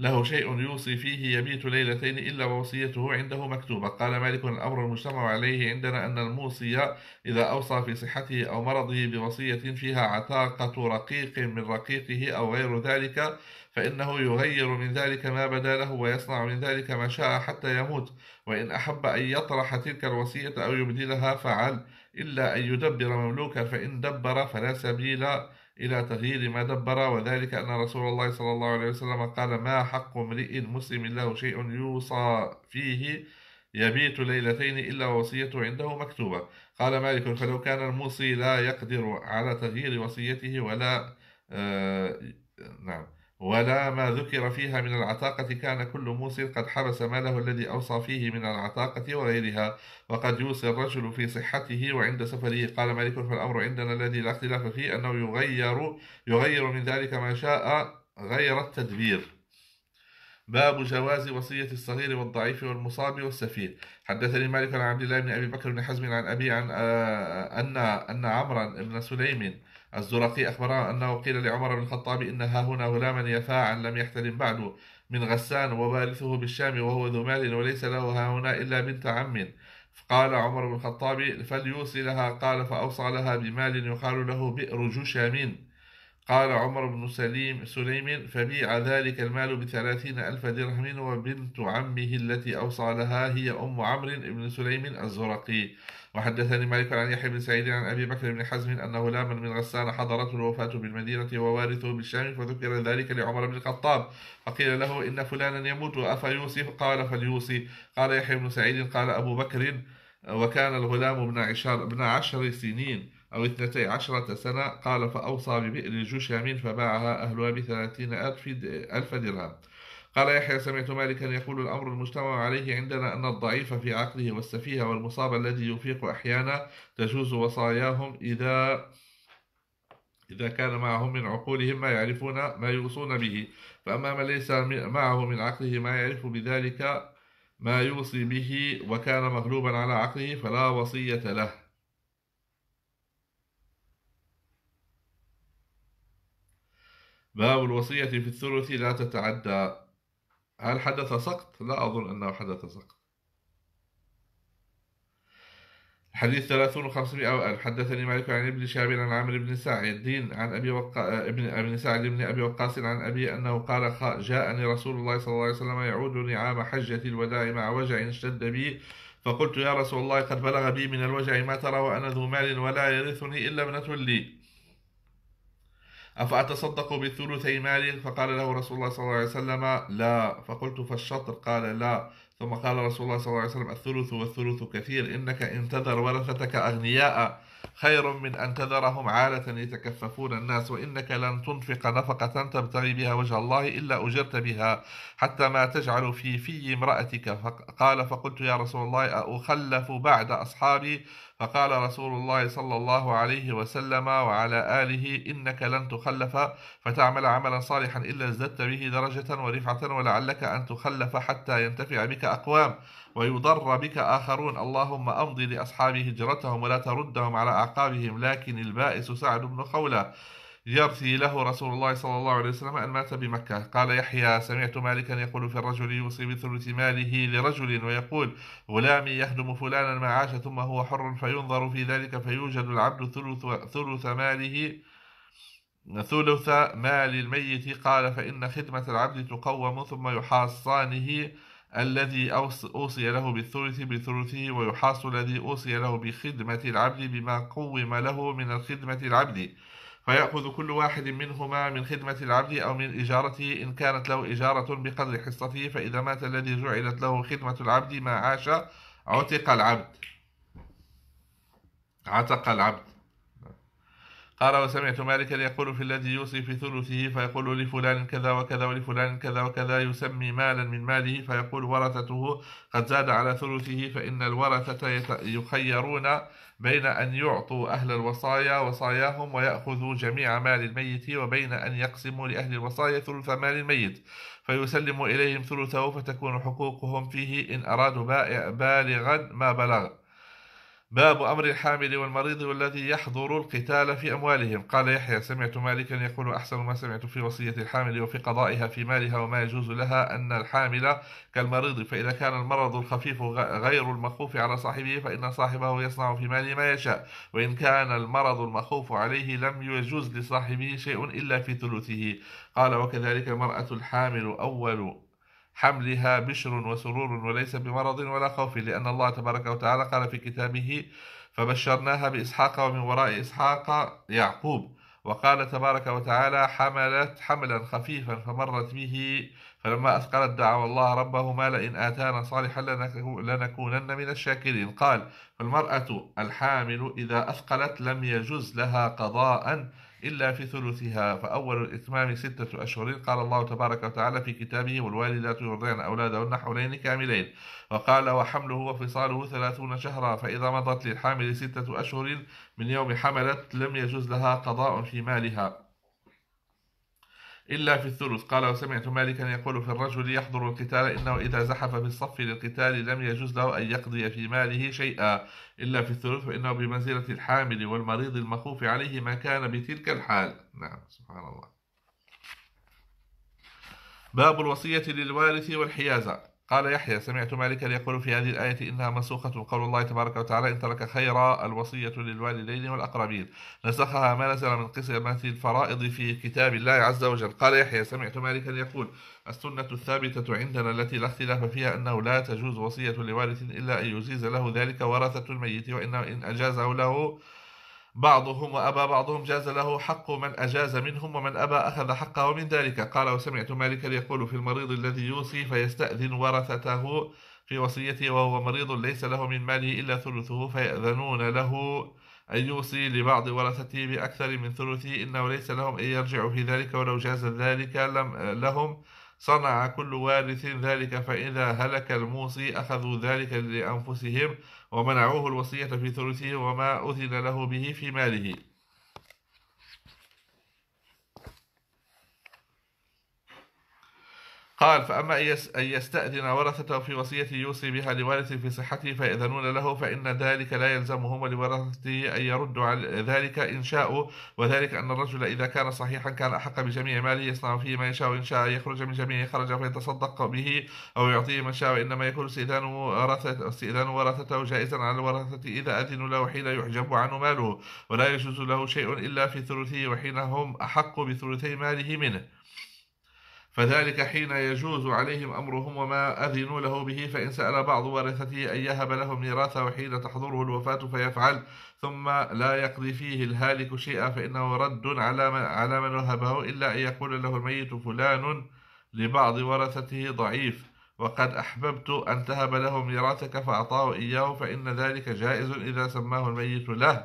له شيء يوصي فيه يبيت ليلتين إلا ووصيته عنده مكتوبة قال مالك الأمر المجتمع عليه عندنا أن الموصي إذا أوصى في صحته أو مرضه بوصية فيها عتاقة رقيق من رقيقه أو غير ذلك فإنه يغير من ذلك ما بدا له ويصنع من ذلك ما شاء حتى يموت وإن أحب أن يطرح تلك الوصية أو يبدلها فعل إلا أن يدبر مملوكا فإن دبر فلا سبيل إلى تغيير ما دبر وذلك أن رسول الله صلى الله عليه وسلم قال ما حق امرئ مسلم له شيء يوصى فيه يبيت ليلتين إلا وصيته عنده مكتوبة قال مالك فلو كان الموصي لا يقدر على تغيير وصيته ولا آه نعم ولا ما ذكر فيها من العتاقة كان كل موسى قد حبس ماله الذي أوصى فيه من العتاقة وغيرها وقد يوصي الرجل في صحته وعند سفره قال مالك فالأمر عندنا الذي لا اختلاف فيه أنه يغير يغير من ذلك ما شاء غير التدبير باب جواز وصية الصغير والضعيف والمصاب والسفيه حدثني مالك عن عبد الله بن أبي بكر بن حزم عن أبي عن آه، أن أن عمرا بن سليم الزرقي أخبرنا أنه قيل لعمر بن الخطاب إن ها هنا غلاما يفاعا لم يحتلم بعد من غسان ووارثه بالشام وهو ذو مال وليس له ها هنا إلا بنت عم قال عمر بن الخطاب فليوصي لها قال فأوصى لها بمال يقال له بئر جشامين قال عمر بن سليم سليم فبيع ذلك المال بثلاثين ألف درهم وبنت عمه التي أوصى لها هي أم عمرو بن سليم الزرقي وحدثني مالك عن يحيى بن سعيد عن أبي بكر بن حزم أن غلاما من غسان حضرته الوفاة بالمدينة ووارثه بالشام فذكر ذلك لعمر بن الخطاب فقيل له إن فلانا يموت أفيوصي قال فليوصي قال يحيى بن سعيد قال أبو بكر وكان الغلام ابن عشر, ابن عشر سنين أو اثنتي عشرة سنة قال فأوصى ببئر يمين فباعها أهلها بثلاثين ألف, ألف درهم قال يحيى سمعت مالكا يقول الأمر المجتمع عليه عندنا أن الضعيف في عقله والسفيه والمصاب الذي يفيق أحيانا تجوز وصاياهم إذا إذا كان معهم من عقولهم ما يعرفون ما يوصون به فأما من ليس معه من عقله ما يعرف بذلك ما يوصي به وكان مغلوبا على عقله فلا وصية له باب الوصية في الثلث لا تتعدى هل حدث سقط؟ لا أظن أنه حدث سقط حديث ثلاثون وخمسمائة وأن وألف حدثني مالك عن ابن شهاب عن عمرو بن سعد الدين عن أبي وقا... ابن ابن سعد بن أبي وقاص عن أبي أنه قال خ... جاءني رسول الله صلى الله عليه وسلم يعودني عام حجة الوداع مع وجع اشتد بي فقلت يا رسول الله قد بلغ بي من الوجع ما ترى وأنا ذو مال ولا يرثني إلا ابنة لي أفأتصدق بثلثي مالي فقال له رسول الله صلى الله عليه وسلم لا فقلت فالشطر قال لا ثم قال رسول الله صلى الله عليه وسلم الثلث والثلث كثير إنك إن تذر ورثتك أغنياء خير من أن تذرهم عالة يتكففون الناس وإنك لن تنفق نفقة تبتغي بها وجه الله إلا أجرت بها حتى ما تجعل في في امرأتك قال فقلت يا رسول الله أخلف بعد أصحابي فقال رسول الله صلى الله عليه وسلم وعلى آله إنك لن تخلف فتعمل عملا صالحا إلا ازددت به درجة ورفعة ولعلك أن تخلف حتى ينتفع بك أقوام ويضر بك آخرون اللهم أمضي لأصحاب هجرتهم ولا تردهم على أعقابهم لكن البائس سعد بن خولة يرثي له رسول الله صلى الله عليه وسلم أن مات بمكة قال يحيى سمعت مالكا يقول في الرجل يوصي بثلث ماله لرجل ويقول غلامي يخدم فلانا ما عاش ثم هو حر فينظر في ذلك فيوجد العبد ثلث, ثلث ماله ثلث مال الميت قال فإن خدمة العبد تقوم ثم يحاصانه الذي أوصي له بالثلث بثلثه ويحاص الذي أوصي له بخدمة العبد بما قوم له من الخدمة العبد فيأخذ كل واحد منهما من خدمة العبد أو من إجارته إن كانت له إجارة بقدر حصته فإذا مات الذي جعلت له خدمة العبد ما عاش عتق العبد عتق العبد قال وسمعت مالكا يقول في الذي يوصي في ثلثه فيقول لفلان كذا وكذا ولفلان كذا وكذا يسمي مالا من ماله فيقول ورثته قد زاد على ثلثه فإن الورثة يخيرون بين أن يعطوا أهل الوصايا وصاياهم ويأخذوا جميع مال الميت وبين أن يقسموا لأهل الوصايا ثلث مال الميت فيسلم إليهم ثلثه فتكون حقوقهم فيه إن أرادوا بالغا ما بلغ باب أمر الحامل والمريض والذي يحضر القتال في أموالهم قال يحيى سمعت مالكا يقول أحسن ما سمعت في وصية الحامل وفي قضائها في مالها وما يجوز لها أن الحامل كالمريض فإذا كان المرض الخفيف غير المخوف على صاحبه فإن صاحبه يصنع في ماله ما يشاء وإن كان المرض المخوف عليه لم يجوز لصاحبه شيء إلا في ثلثه قال وكذلك المرأة الحامل أول حملها بشر وسرور وليس بمرض ولا خوف لأن الله تبارك وتعالى قال في كتابه فبشرناها بإسحاق ومن وراء إسحاق يعقوب وقال تبارك وتعالى حملت حملا خفيفا فمرت به فلما أثقلت دعوا الله ربهما لئن آتانا صالحا لنكونن من الشاكرين قال فالمرأة الحامل إذا أثقلت لم يجز لها قضاء إلا في ثلثها فأول الإتمام ستة أشهر قال الله تبارك وتعالى في كتابه والوالدات يرضعن أولادهن حولين كاملين وقال وحمله وفصاله ثلاثون شهرا فإذا مضت للحامل ستة أشهر من يوم حملت لم يجوز لها قضاء في مالها إلا في الثلث قال وسمعت مالكا يقول في الرجل يحضر القتال إنه إذا زحف في الصف للقتال لم يجوز له أن يقضي في ماله شيئا إلا في الثلث فإنه بمنزلة الحامل والمريض المخوف عليه ما كان بتلك الحال نعم سبحان الله باب الوصية للوارث والحيازة قال يحيى سمعت مالكا يقول في هذه الآية إنها منسوخة قول الله تبارك وتعالى إن ترك خيرا الوصية للوالدين والأقربين نسخها ما نزل من قسمة الفرائض في كتاب الله عز وجل قال يحيى سمعت مالكا يقول السنة الثابتة عندنا التي لا اختلاف فيها أنه لا تجوز وصية لوارث إلا أن يجيز له ذلك ورثة الميت وإن إن أجازه له بعضهم وأبى بعضهم جاز له حق من أجاز منهم ومن أبى أخذ حقه من ذلك قال وسمعت مالكا يقول في المريض الذي يوصي فيستأذن ورثته في وصيته وهو مريض ليس له من ماله إلا ثلثه فيأذنون له أن يوصي لبعض ورثته بأكثر من ثلثه إنه ليس لهم أن يرجعوا في ذلك ولو جاز ذلك لم لهم صنع كل وارث ذلك فإذا هلك الموصي أخذوا ذلك لأنفسهم ومنعوه الوصية في ثلثه وما أذن له به في ماله قال فأما أن يستأذن ورثته في وصيته يوصي بها لوارثه في صحته فيأذنون له فإن ذلك لا يلزمهم ولورثته أن يردوا على ذلك إن شاءوا وذلك أن الرجل إذا كان صحيحا كان أحق بجميع ماله يصنع فيه ما يشاء إن شاء يخرج من جميع خرج فيتصدق به أو يعطيه من شاء وإنما يكون استئذان ورثته, استئذان ورثته جائزا على الورثة إذا أذنوا له حين يحجب عنه ماله ولا يجوز له شيء إلا في ثلثه وحين هم أحق بثلثي ماله منه فذلك حين يجوز عليهم أمرهم وما أذنوا له به فإن سأل بعض ورثته أن يهب له ميراثه حين تحضره الوفاة فيفعل ثم لا يقضي فيه الهالك شيئا فإنه رد على من, على من وهبه إلا أن يقول له الميت فلان لبعض ورثته ضعيف وقد أحببت أن تهب له ميراثك فأعطاه إياه فإن ذلك جائز إذا سماه الميت له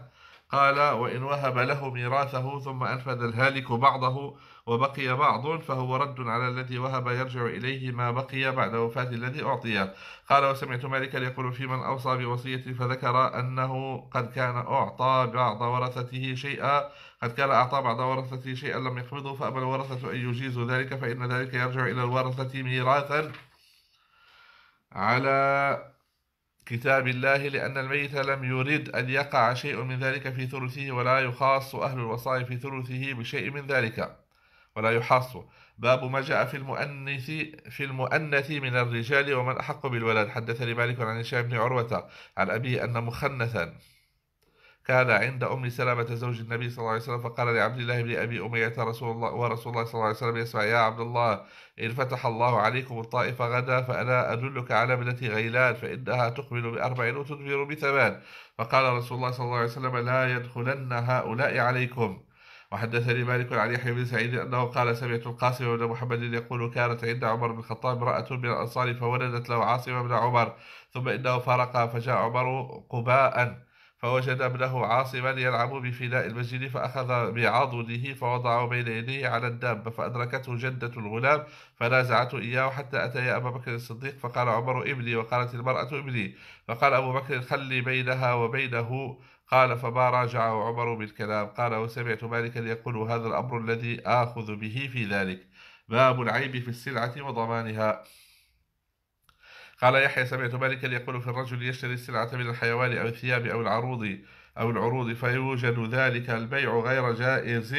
قال وإن وهب له ميراثه ثم أنفذ الهالك بعضه وبقي بعض فهو رد على الذي وهب يرجع إليه ما بقي بعد وفاة الذي أعطيه قال وسمعت مالكا يقول في من أوصى بوصية فذكر أنه قد كان أعطى بعض ورثته شيئا قد كان أعطى بعض ورثته شيئا لم يقبضه فأبى الورثة أن يجيزوا ذلك فإن ذلك يرجع إلى الورثة ميراثا على كتاب الله لأن الميت لم يرد أن يقع شيء من ذلك في ثلثه ولا يخاص أهل الوصايا في ثلثه بشيء من ذلك ولا يحاص باب ما جاء في المؤنث في المؤنث من الرجال ومن أحق بالولد حدثني مالك عن هشام بن عروة عن أبيه أن مخنثا كان عند أم سلامه زوج النبي صلى الله عليه وسلم فقال لعبد الله بن أبي أمية رسول الله ورسول الله صلى الله عليه وسلم يسمع يا عبد الله إن فتح الله عليكم الطائف غدا فأنا أدلك على ابنة غيلان فإنها تقبل بأربع وتدبر بثمان فقال رسول الله صلى الله عليه وسلم لا يدخلن هؤلاء عليكم وحدثني مالك عن يحيى بن سعيد أنه قال سمعت القاسم بن محمد يقول كانت عند عمر بن الخطاب امرأة من الأنصار فولدت له عاصم بن عمر ثم إنه فارقها فجاء عمر قباء فوجد ابنه عاصما يلعب بفناء المسجد فأخذ بعضده فوضعه بين يديه على الدابة فأدركته جدة الغلام فنازعته إياه حتى أتي أبا بكر الصديق فقال عمر ابني وقالت المرأة ابني فقال أبو بكر خلي بينها وبينه قال فما راجعه عمر بالكلام قال وسمعت مالكا يقول هذا الأمر الذي آخذ به في ذلك باب العيب في السلعة وضمانها قال يحيى سمعت مالكا يقول في الرجل يشتري السلعة من الحيوان أو الثياب أو العروض أو العروض فيوجد ذلك البيع غير جائز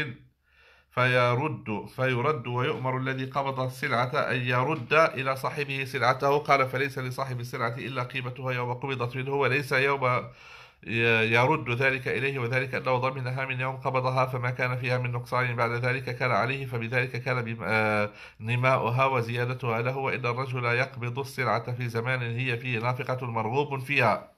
فيرد فيرد ويؤمر الذي قبض السلعة أن يرد إلى صاحبه سلعته قال فليس لصاحب السلعة إلا قيمتها يوم قبضت منه وليس يوم يرد ذلك إليه وذلك أنه ضمنها من يوم قبضها فما كان فيها من نقصان بعد ذلك كان عليه فبذلك كان آه، نماؤها وزيادتها له وإن الرجل يقبض السلعة في زمان هي فيه نافقة مرغوب فيها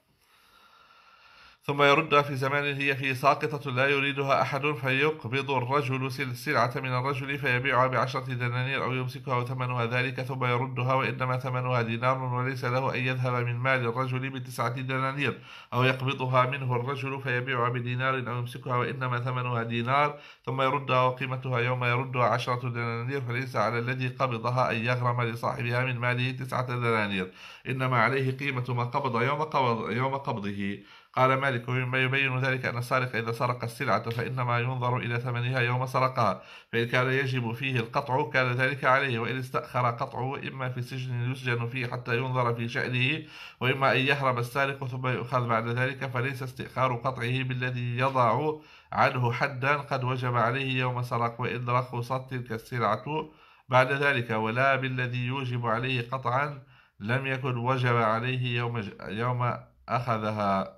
ثم يردها في زمان هي فيه ساقطة لا يريدها أحد فيقبض الرجل سلعة من الرجل فيبيعها بعشرة دنانير أو يمسكها وثمنها ذلك ثم يردها وإنما ثمنها دينار وليس له أن يذهب من مال الرجل بتسعة دنانير أو يقبضها منه الرجل فيبيعها بدينار أو يمسكها وإنما ثمنها دينار ثم يردها وقيمتها يوم يردها عشرة دنانير فليس على الذي قبضها أن يغرم لصاحبها من ماله تسعة دنانير إنما عليه قيمة ما قبض يوم, قبض يوم قبضه قال مالك ومما يبين ذلك أن السارق إذا سرق السلعة فإنما ينظر إلى ثمنها يوم سرقها فإن كان يجب فيه القطع كان ذلك عليه وإن استأخر قطعه إما في سجن يسجن فيه حتى ينظر في شأنه وإما أن يهرب السارق ثم يؤخذ بعد ذلك فليس استئخار قطعه بالذي يضع عنه حدا قد وجب عليه يوم سرق وإن رخصت تلك السلعة بعد ذلك ولا بالذي يوجب عليه قطعا لم يكن وجب عليه يوم, يوم أخذها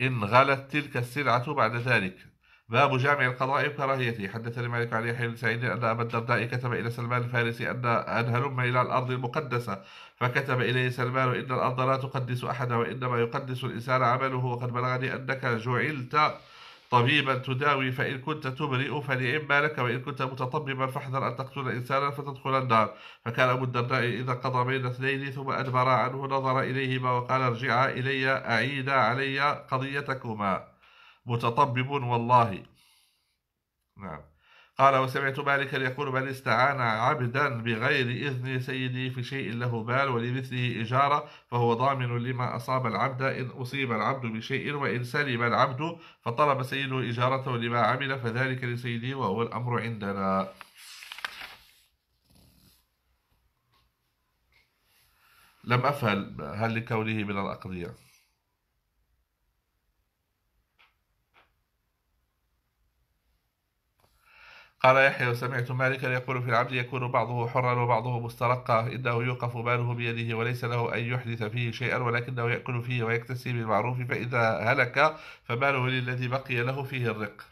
إن غلت تلك السلعة بعد ذلك باب جامع القضاء وكراهيته حدثني مالك علي يحيى بن سعيد أن أبا الدرداء كتب إلى سلمان الفارسي أن أن هلم إلى الأرض المقدسة فكتب إليه سلمان إن الأرض لا تقدس أحدا وإنما يقدس الإنسان عمله وقد بلغني أنك جعلت طبيبا تداوي فإن كنت تبرئ فلئم لك وإن كنت متطببا فاحذر أن تقتل إنسانا فتدخل النار فكان أبو الدرداء إذا قضى بين اثنين ثم أدبرا عنه نظر إليهما وقال ارجعا إلي أعيدا علي قضيتكما متطبب والله نعم قال وسمعت مالكا يقول من استعان عبدا بغير إذن سيدي في شيء له بال ولمثله إجارة فهو ضامن لما أصاب العبد إن أصيب العبد بشيء وإن سلم العبد فطلب سيده إجارته لما عمل فذلك لسيدي وهو الأمر عندنا لم أفهم هل لكونه من الأقضية قال يحيى وسمعت مالكا يقول في العبد يكون بعضه حرا وبعضه مسترقا إنه يوقف باله بيده وليس له أن يحدث فيه شيئا ولكنه يأكل فيه ويكتسي بالمعروف فإذا هلك فماله للذي بقي له فيه الرق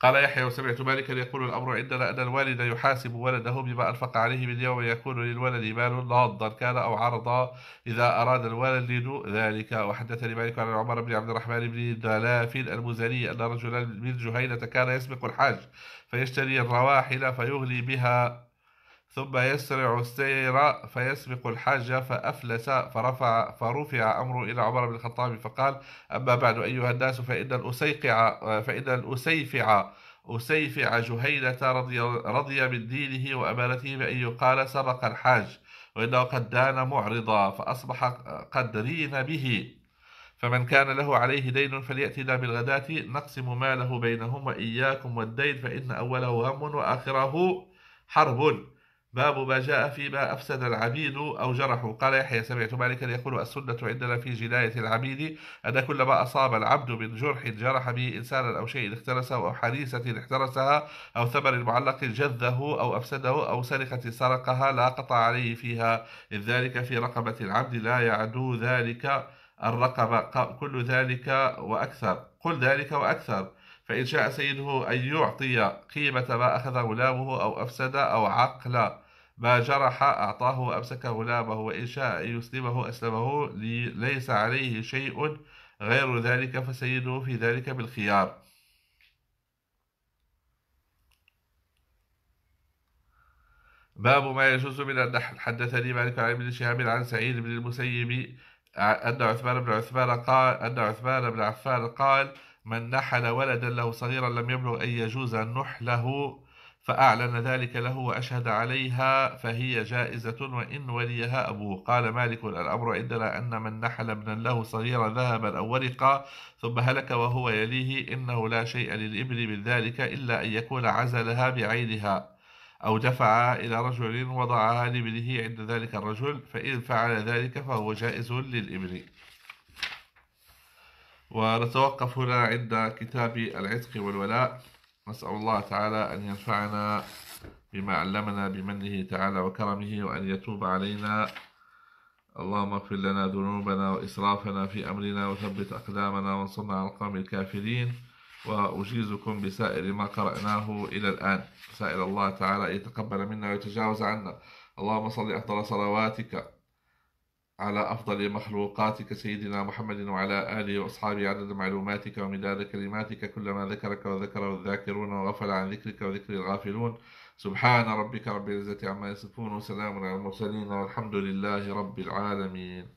قال يحيى وسمعت مالكا يقول الأمر عندنا أن الوالد يحاسب ولده بما أنفق عليه من يوم يكون للولد مال ناضا كان أو عرضا إذا أراد الوالد ذلك وحدثني مالك عن عمر بن عبد الرحمن بن دلاف المزني أن رجلا من جهينة كان يسبق الحاج فيشتري الرواحل فيغلي بها ثم يسرع السير فيسبق الحاجة فأفلس فرفع فرفع أمره إلى عمر بن الخطاب فقال أما بعد أيها الناس فإن الأسيقع فإن الأسيفع أسيفع جهينة رضي, رضي من دينه وأمانته بأن يقال سبق الحاج وإنه قد دان معرضا فأصبح قد رين به فمن كان له عليه دين فليأتنا بالغداة نقسم ماله بينهم وإياكم والدين فإن أوله هم وآخره حرب باب ما جاء فيما أفسد العبيد أو جرحوا قال يحيى سمعت مالكا يقول السنة عندنا في جناية العبيد أن كل ما أصاب العبد من جرح جرح به إنسانا أو شيء اخترسه أو حريسة احترسها أو ثمر معلق جذه أو أفسده أو سرقة سرقها لا قطع عليه فيها إذ ذلك في رقبة العبد لا يعدو ذلك الرقبة كل ذلك وأكثر قل ذلك وأكثر فإن شاء سيده أن يعطي قيمة ما أخذ غلامه أو أفسد أو عقل ما جرح أعطاه وأمسك غلامه وإن شاء يسلمه أسلمه ليس عليه شيء غير ذلك فسيده في ذلك بالخيار باب ما يجوز من النحل حدثني مالك عن ابن شهاب عن سعيد بن المسيب أن عثمان بن عثمان قال أن عثمان بن عفان قال من نحل ولدا له صغيرا لم يبلغ أن يجوز النحله فأعلن ذلك له وأشهد عليها فهي جائزة وإن وليها أبوه قال مالك الأمر عندنا أن من نحل ابنا له صغيرا ذهبا أو ورقا ثم هلك وهو يليه إنه لا شيء للإبل من ذلك إلا أن يكون عزلها بعينها أو دفع إلى رجل وضعها لابنه عند ذلك الرجل فإن فعل ذلك فهو جائز للإبل ونتوقف هنا عند كتاب العتق والولاء نسأل الله تعالى أن ينفعنا بما علمنا بمنه تعالى وكرمه وأن يتوب علينا اللهم اغفر لنا ذنوبنا وإسرافنا في أمرنا وثبت أقدامنا وانصرنا على القوم الكافرين وأجيزكم بسائر ما قرأناه إلى الآن سائل الله تعالى أن يتقبل منا ويتجاوز عنا اللهم صل أفضل صلواتك على أفضل مخلوقاتك سيدنا محمد وعلى آله وأصحابه عدد معلوماتك ومداد كلماتك كلما ذكرك وذكره الذاكرون وغفل عن ذكرك وذكر الغافلون سبحان ربك رب العزة عما يصفون وسلام على المرسلين والحمد لله رب العالمين